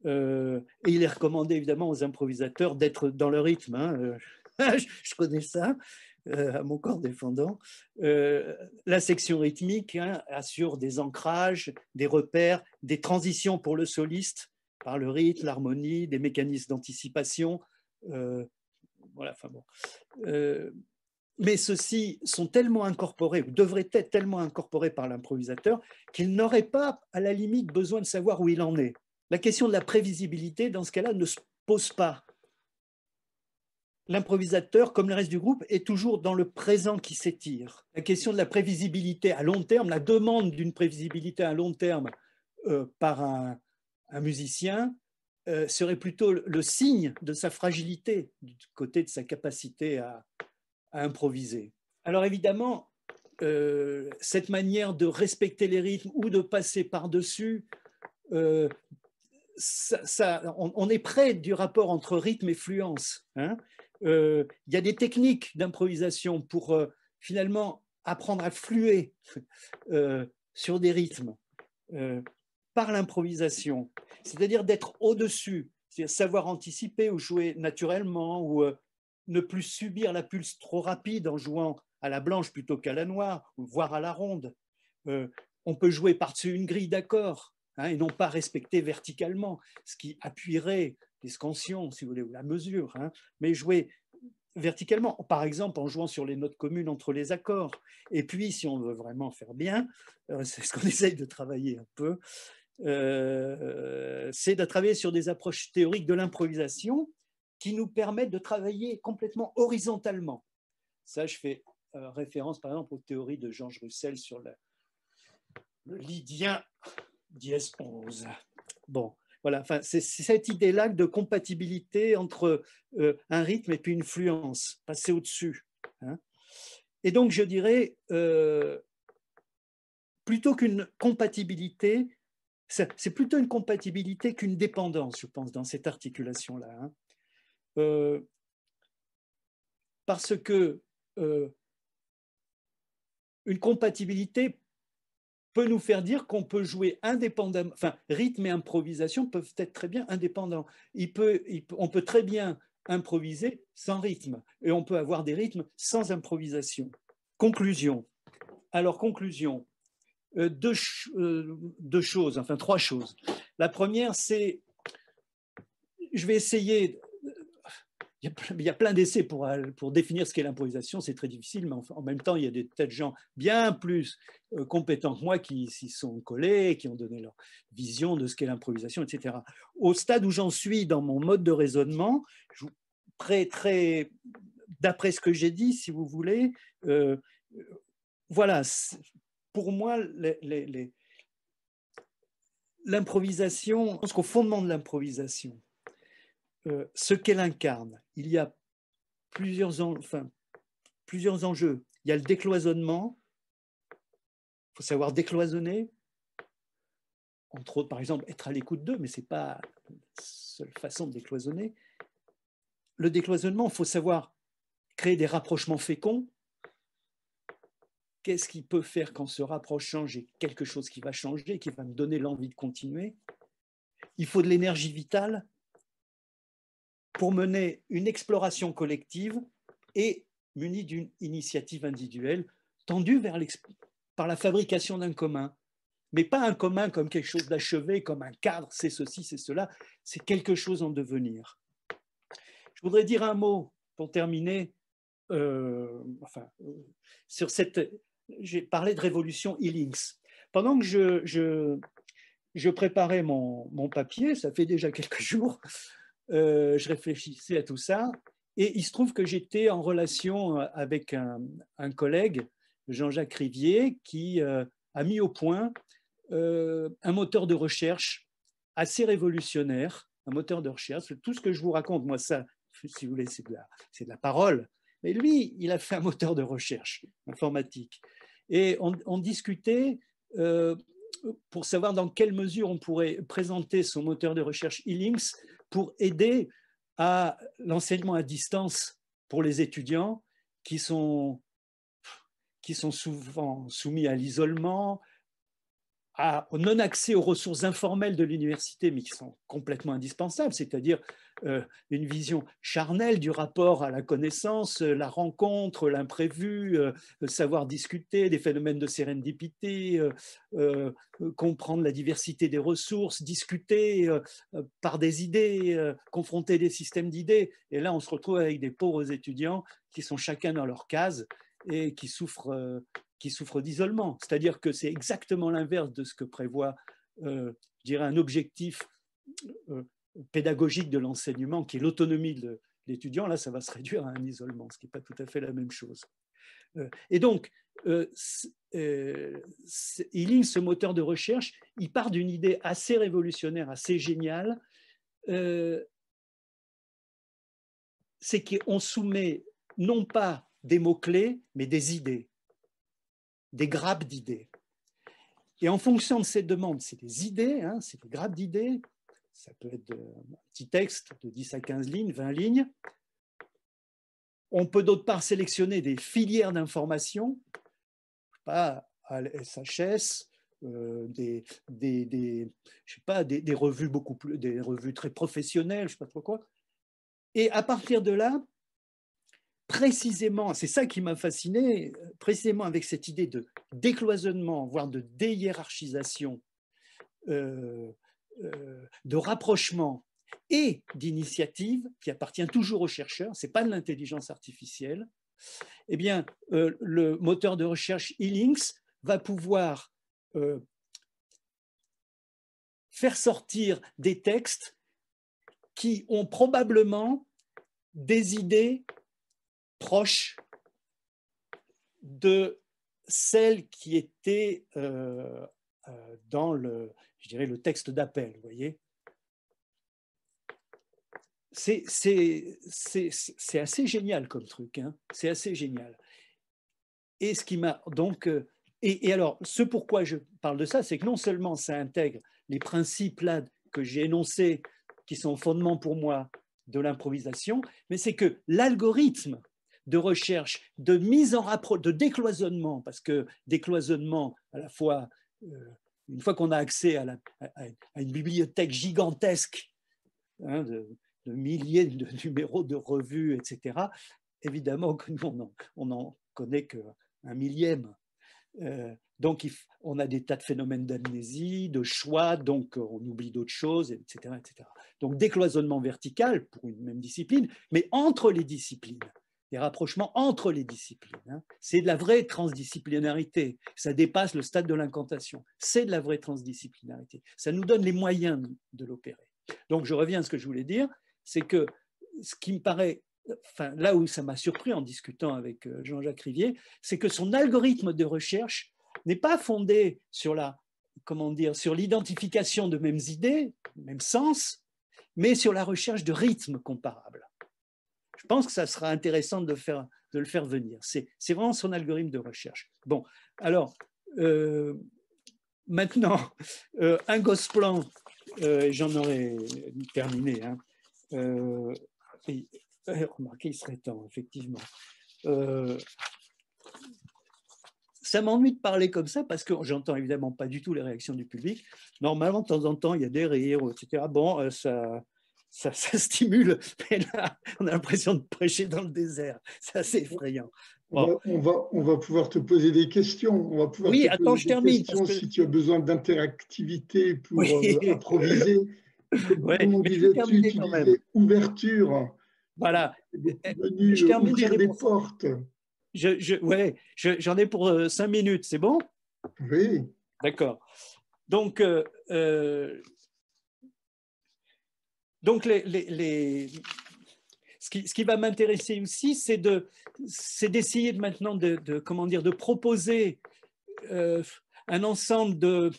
Euh, et il est recommandé évidemment aux improvisateurs d'être dans le rythme. Hein, je connais ça à mon corps défendant. la section rythmique hein, assure des ancrages, des repères, des transitions pour le soliste par le rythme, l'harmonie, des mécanismes d'anticipation. voilà, enfin bon mais ceux-ci sont tellement incorporés, ou devraient être tellement incorporés par l'improvisateur, qu'il n'aurait pas, à la limite, besoin de savoir où il en est. La question de la prévisibilité, dans ce cas-là, ne se pose pas. L'improvisateur, comme le reste du groupe, est toujours dans le présent qui s'étire. La question de la prévisibilité à long terme, la demande d'une prévisibilité à long terme euh, par un, musicien, euh, serait plutôt le signe de sa fragilité, du côté de sa capacité à, à improviser. Alors évidemment, euh, cette manière de respecter les rythmes ou de passer par-dessus, euh, ça, on, est près du rapport entre rythme et fluence. Hein. Euh, il y a des techniques d'improvisation pour finalement apprendre à fluer sur des rythmes par l'improvisation, c'est-à-dire d'être au-dessus, c'est-à-dire savoir anticiper ou jouer naturellement ou ne plus subir la pulse trop rapide en jouant à la blanche plutôt qu'à la noire, voire à la ronde. Euh, on peut jouer par-dessus une grille d'accords hein, et non pas respecter verticalement, ce qui appuierait l'escansion, si vous voulez, ou la mesure, hein, mais jouer verticalement, par exemple en jouant sur les notes communes entre les accords. Et puis, si on veut vraiment faire bien, euh, c'est ce qu'on essaye de travailler un peu, euh, c'est de travailler sur des approches théoriques de l'improvisation qui nous permettent de travailler complètement horizontalement. Ça, je fais euh, référence par exemple aux théories de Georges Russell sur le, lydien dièse 11. Bon, voilà, enfin, c'est cette idée-là de compatibilité entre euh, un rythme et puis une fluence, passer au-dessus. Hein. Et donc, je dirais, euh, plutôt qu'une compatibilité, c'est plutôt une compatibilité qu'une dépendance, je pense, dans cette articulation-là. Hein. Euh, parce que euh, une compatibilité peut nous faire dire qu'on peut jouer indépendamment, enfin rythme et improvisation peuvent être très bien indépendants. Il peut, on peut très bien improviser sans rythme et on peut avoir des rythmes sans improvisation. Conclusion. Alors conclusion, euh, deux choses, enfin trois choses. La première, c'est, je vais essayer il y a plein d'essais euh, pour, définir ce qu'est l'improvisation, c'est très difficile, mais en, même temps, il y a des tas de gens bien plus euh, compétents que moi qui s'y sont collés, qui ont donné leur vision de ce qu'est l'improvisation, etc. Au stade où j'en suis dans mon mode de raisonnement, je, très, d'après ce que j'ai dit, si vous voulez, euh, voilà, pour moi, l'improvisation, je pense qu'au fondement de l'improvisation, euh, ce qu'elle incarne. Il y a plusieurs, plusieurs enjeux. Il y a le décloisonnement. Il faut savoir décloisonner. Entre autres, par exemple, être à l'écoute d'eux, mais ce n'est pas la seule façon de décloisonner. Le décloisonnement, il faut savoir créer des rapprochements féconds. Qu'est-ce qui peut faire quand se rapprochant, j'ai quelque chose qui va changer, qui va me donner l'envie de continuer Il faut de l'énergie vitale, pour mener une exploration collective et munie d'une initiative individuelle tendue vers par la fabrication d'un commun. Mais pas un commun comme quelque chose d'achevé, comme un cadre, c'est ceci, c'est cela, c'est quelque chose en devenir. Je voudrais dire un mot pour terminer euh, enfin, euh, sur cette. J'ai parlé de révolution e-links. Pendant que je, je, je préparais mon, mon, papier, ça fait déjà quelques jours, euh, je réfléchissais à tout ça. Et il se trouve que j'étais en relation euh, avec un, collègue, Jean-Jacques Rivier, qui euh, a mis au point un moteur de recherche assez révolutionnaire, un moteur de recherche. Tout ce que je vous raconte, moi, ça, si vous voulez, c'est de la, parole. Mais lui, il a fait un moteur de recherche informatique. Et on, discutait pour savoir dans quelle mesure on pourrait présenter son moteur de recherche e-links pour aider à l'enseignement à distance pour les étudiants qui sont, qui sont souvent soumis à l'isolement, à, au non-accès aux ressources informelles de l'université, mais qui sont complètement indispensables, c'est-à-dire euh, une vision charnelle du rapport à la connaissance, euh, la rencontre, l'imprévu, euh, savoir discuter, des phénomènes de sérendipité, comprendre la diversité des ressources, discuter par des idées, confronter des systèmes d'idées. Et là, on se retrouve avec des pauvres étudiants qui sont chacun dans leur case et qui souffrent qui souffrent d'isolement. C'est-à-dire que c'est exactement l'inverse de ce que prévoit, euh, un objectif euh, pédagogique de l'enseignement, qui est l'autonomie de l'étudiant. Là, ça va se réduire à un isolement, ce qui n'est pas tout à fait la même chose. Euh, et donc, Ealing, ce moteur de recherche, il part d'une idée assez révolutionnaire, assez géniale. c'est qu'on soumet non pas des mots-clés, mais des idées des grappes d'idées. Et en fonction de ces demandes, c'est des idées, hein, c'est des grappes d'idées, ça peut être euh, un petit texte de 10 à 15 lignes, 20 lignes. On peut d'autre part sélectionner des filières d'information, pas à euh, des, des, des je sais pas, des, des, revues beaucoup plus, des revues très professionnelles, je sais pas trop quoi. Et à partir de là, précisément, c'est ça qui m'a fasciné, euh, précisément avec cette idée de décloisonnement, voire de déhiérarchisation, euh, euh, de rapprochement et d'initiative qui appartient toujours aux chercheurs, ce n'est pas de l'intelligence artificielle, eh bien, le moteur de recherche e-links va pouvoir faire sortir des textes qui ont probablement des idées proche de celle qui était euh, euh, dans le, je dirais, le texte d'appel, vous voyez. C'est assez génial comme truc, hein c'est assez génial. Et ce qui m'a donc euh, et, alors, ce pourquoi je parle de ça, c'est que non seulement ça intègre les principes là que j'ai énoncés, qui sont fondement pour moi de l'improvisation, mais c'est que l'algorithme de recherche, de mise en rapport, de décloisonnement, parce que décloisonnement, à la fois, euh, une fois qu'on a accès à, une bibliothèque gigantesque hein, de, milliers de numéros de revues, etc., évidemment que nous, on n'en en connaît qu'un millième. Euh, donc, on a des tas de phénomènes d'amnésie, de choix, donc euh, on oublie d'autres choses, etc., etc. Donc, décloisonnement vertical pour une même discipline, mais entre les disciplines des rapprochements entre les disciplines. Hein. C'est de la vraie transdisciplinarité. Ça dépasse le stade de l'incantation. C'est de la vraie transdisciplinarité. Ça nous donne les moyens de l'opérer. Donc je reviens à ce que je voulais dire, c'est que ce qui me paraît, là où ça m'a surpris en discutant avec euh, Jean-Jacques Rivier, c'est que son algorithme de recherche n'est pas fondé sur la, comment dire, sur l'identification de mêmes idées, même sens, mais sur la recherche de rythmes comparables je pense que ça sera intéressant de le faire, de le faire venir. C'est vraiment son algorithme de recherche. Bon, alors, euh, maintenant, euh, un Gosplan, euh, j'en aurais terminé. Hein, euh, remarquez, il serait temps, effectivement. ça m'ennuie de parler comme ça parce que j'entends évidemment pas du tout les réactions du public. Normalement, de temps en temps, il y a des rires, etc. Bon, ça, ça, stimule. Mais là, on a l'impression de prêcher dans le désert. C'est assez effrayant. On, va, on, va, pouvoir te poser des questions. On va pouvoir oui, attends, je termine. Si tu as besoin d'interactivité pour euh, improviser, ouais, on disait, tu ouverture. Voilà. Eh, je termine ouvrir des portes. Je, je, ouais, j'en ai pour euh, cinq minutes, c'est bon Oui. D'accord. Donc, euh, donc, Ce, qui, va m'intéresser aussi, c'est d'essayer maintenant de, comment dire, de proposer euh, un ensemble de,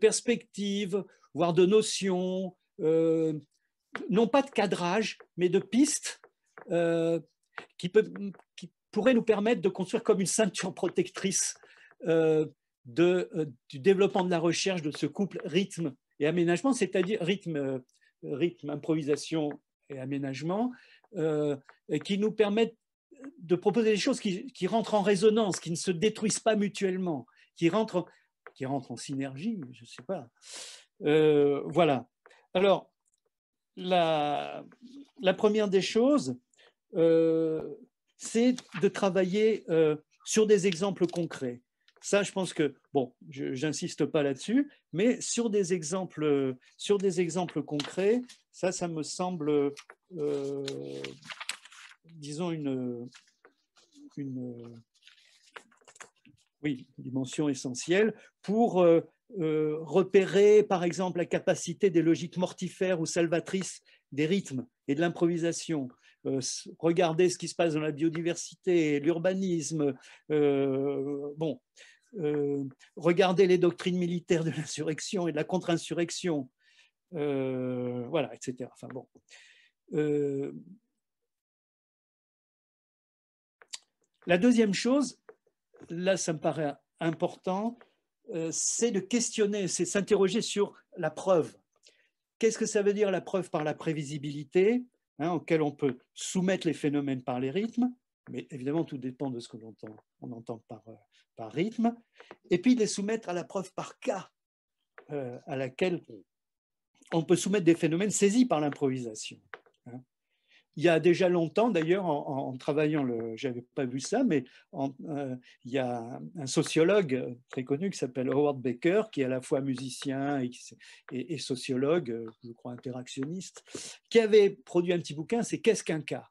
perspectives, voire de notions, euh, non pas de cadrage, mais de pistes euh, qui, pourraient nous permettre de construire comme une ceinture protectrice du développement de la recherche de ce couple rythme et aménagement, c'est-à-dire rythme rythme, improvisation et aménagement, euh, qui nous permettent de proposer des choses qui, rentrent en résonance, qui ne se détruisent pas mutuellement, qui rentrent, en synergie, je ne sais pas. Euh, voilà. Alors, la, première des choses, euh, c'est de travailler sur des exemples concrets. Ça, je pense que Bon, j'insiste pas là-dessus, mais sur des exemples, euh, sur des exemples concrets, ça, ça me semble, euh, disons une, une, oui, dimension essentielle pour euh, repérer, par exemple, la capacité des logiques mortifères ou salvatrices des rythmes et de l'improvisation regarder ce qui se passe dans la biodiversité, l'urbanisme. bon, euh, regarder les doctrines militaires de l'insurrection et de la contre-insurrection, euh, voilà, etc. Enfin bon. Euh, la deuxième chose, là ça me paraît important, c'est de questionner, c'est s'interroger sur la preuve. Qu'est-ce que ça veut dire la preuve par la prévisibilité, hein, auquel on peut soumettre les phénomènes par les rythmes mais évidemment tout dépend de ce que l'on entend, euh, par, rythme, et puis les soumettre à la preuve par cas, euh, à laquelle on peut soumettre des phénomènes saisis par l'improvisation. Hein. Il y a déjà longtemps, d'ailleurs, en, travaillant, je n'avais pas vu ça, mais euh, il y a un sociologue très connu qui s'appelle Howard Baker, qui est à la fois musicien et sociologue, je crois interactionniste, qui avait produit un petit bouquin, c'est Qu'est-ce qu'un cas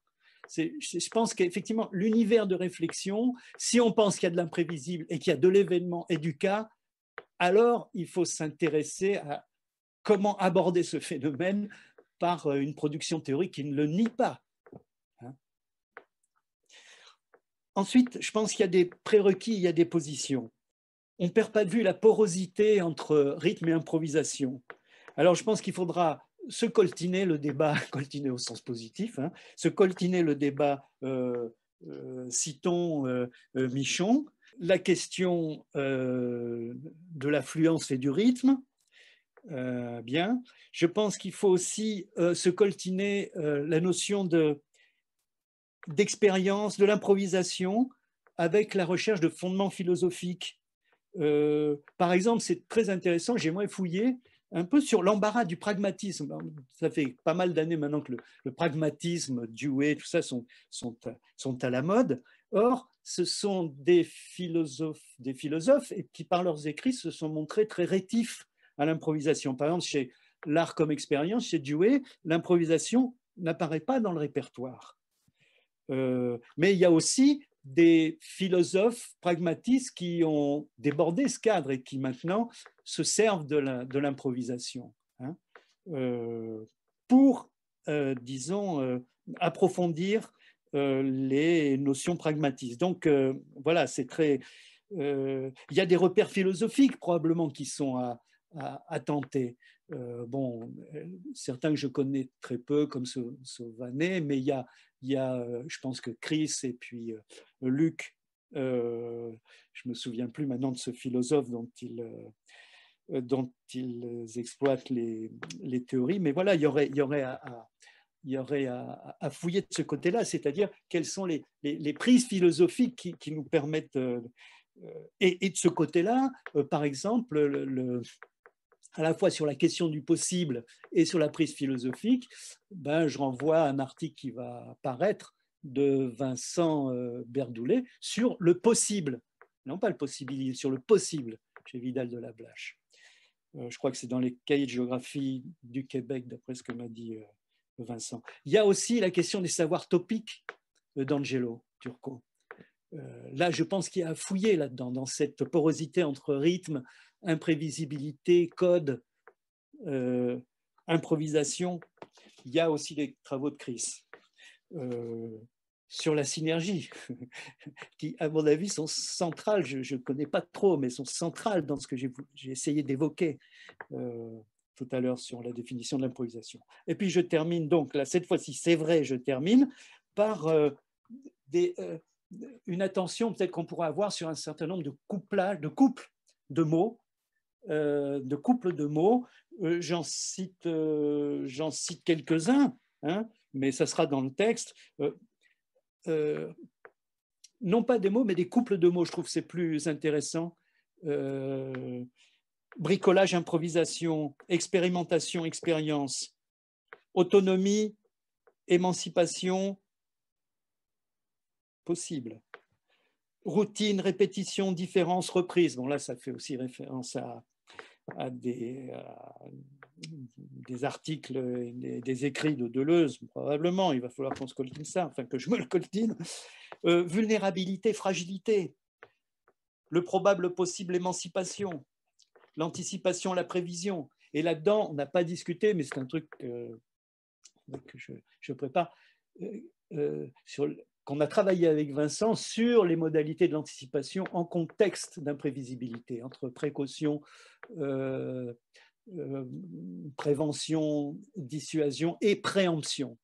je pense qu'effectivement, l'univers de réflexion, si on pense qu'il y a de l'imprévisible et qu'il y a de l'événement et du cas, alors il faut s'intéresser à comment aborder ce phénomène par euh, une production théorique qui ne le nie pas. Hein. Ensuite, je pense qu'il y a des prérequis, il y a des positions. On ne perd pas de vue la porosité entre rythme et improvisation. Alors je pense qu'il faudra se coltiner le débat, coltiner au sens positif, hein, se coltiner le débat, euh, euh, citons euh, Michon, la question de l'affluence et du rythme, bien. Je pense qu'il faut aussi se coltiner la notion d'expérience, de l'improvisation, avec la recherche de fondements philosophiques. par exemple, c'est très intéressant, j'ai fouiller fouillé, un peu sur l'embarras du pragmatisme. Ça fait pas mal d'années maintenant que le, pragmatisme, Dewey, tout ça sont, à la mode. Or, ce sont des philosophes, des philosophes et qui, par leurs écrits, se sont montrés très rétifs à l'improvisation. Par exemple, chez L'art comme expérience, chez Dewey, l'improvisation n'apparaît pas dans le répertoire. Euh, mais il y a aussi des philosophes pragmatistes qui ont débordé ce cadre et qui maintenant se servent de l'improvisation hein. euh, pour, euh, disons, euh, approfondir les notions pragmatistes. Donc voilà, c'est très... Il y a des repères philosophiques probablement qui sont à, tenter. bon, certains que je connais très peu, comme Sauvanet, mais il y a, je pense que Chris et puis Luc, euh, je me souviens plus maintenant de ce philosophe dont il, euh, dont ils exploitent les, théories. Mais voilà, il y aurait, à, fouiller de ce côté-là, c'est-à-dire quelles sont les, prises philosophiques qui, nous permettent... Euh, et, de ce côté-là, euh, par exemple, à la fois sur la question du possible et sur la prise philosophique, ben, je renvoie à un article qui va paraître de Vincent Berdoulet sur le possible, non pas le possible, sur le possible chez Vidal de la Blache. Euh, je crois que c'est dans les cahiers de géographie du Québec, d'après ce que m'a dit euh, Vincent. Il y a aussi la question des savoirs topiques euh, d'Angelo Turco. là, je pense qu'il y a à là-dedans, dans cette porosité entre rythme, imprévisibilité, code, improvisation. Il y a aussi les travaux de Chris sur la synergie, qui, à mon avis, sont centrales, je ne connais pas trop, mais sont centrales dans ce que j'ai essayé d'évoquer euh, tout à l'heure sur la définition de l'improvisation. Et puis je termine donc, là, cette fois-ci, c'est vrai, je termine par euh, euh, une attention peut-être qu'on pourra avoir sur un certain nombre de couplages, de couples de mots, de couples de mots. j'en cite, quelques-uns, hein, mais ça sera dans le texte. Euh, non pas des mots, mais des couples de mots. Je trouve c'est plus intéressant. Euh, bricolage, improvisation, expérimentation, expérience, autonomie, émancipation possible. Routine, répétition, différence, reprise. Bon, là, ça fait aussi référence à, à des, euh, articles, des, écrits de Deleuze, probablement, il va falloir qu'on se coltine ça, enfin que je me le coltine. Euh, vulnérabilité, fragilité, le probable possible émancipation, l'anticipation, la prévision. Et là-dedans, on n'a pas discuté, mais c'est un truc euh, que, je, prépare, sur le qu'on a travaillé avec Vincent sur les modalités de l'anticipation en contexte d'imprévisibilité, entre précaution, euh, euh, prévention, dissuasion et préemption.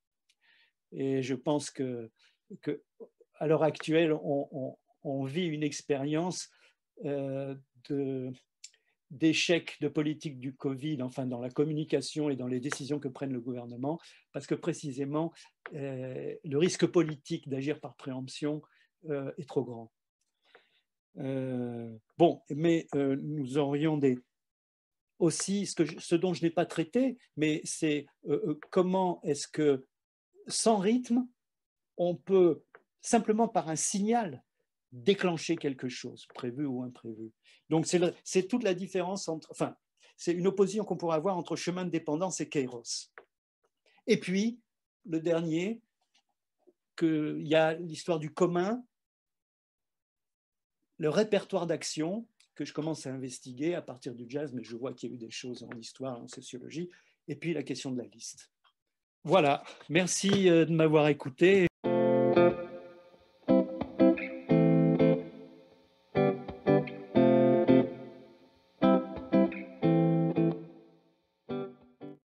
Et je pense que, à l'heure actuelle, on, vit une expérience euh, de, d'échecs de politique du Covid, enfin dans la communication et dans les décisions que prennent le gouvernement, parce que précisément euh, le risque politique d'agir par préemption euh, est trop grand. Euh, bon, mais nous aurions des, aussi ce dont je n'ai pas traité, mais c'est comment est-ce que sans rythme, on peut simplement par un signal déclencher quelque chose, prévu ou imprévu. Donc c'est toute la différence entre, enfin, c'est une opposition qu'on pourrait avoir entre chemin de dépendance et kairos. Et puis, le dernier, il y a l'histoire du commun, le répertoire d'action que je commence à investiguer à partir du jazz, mais je vois qu'il y a eu des choses en histoire, en sociologie, et puis la question de la liste. Voilà, merci euh, de m'avoir écouté.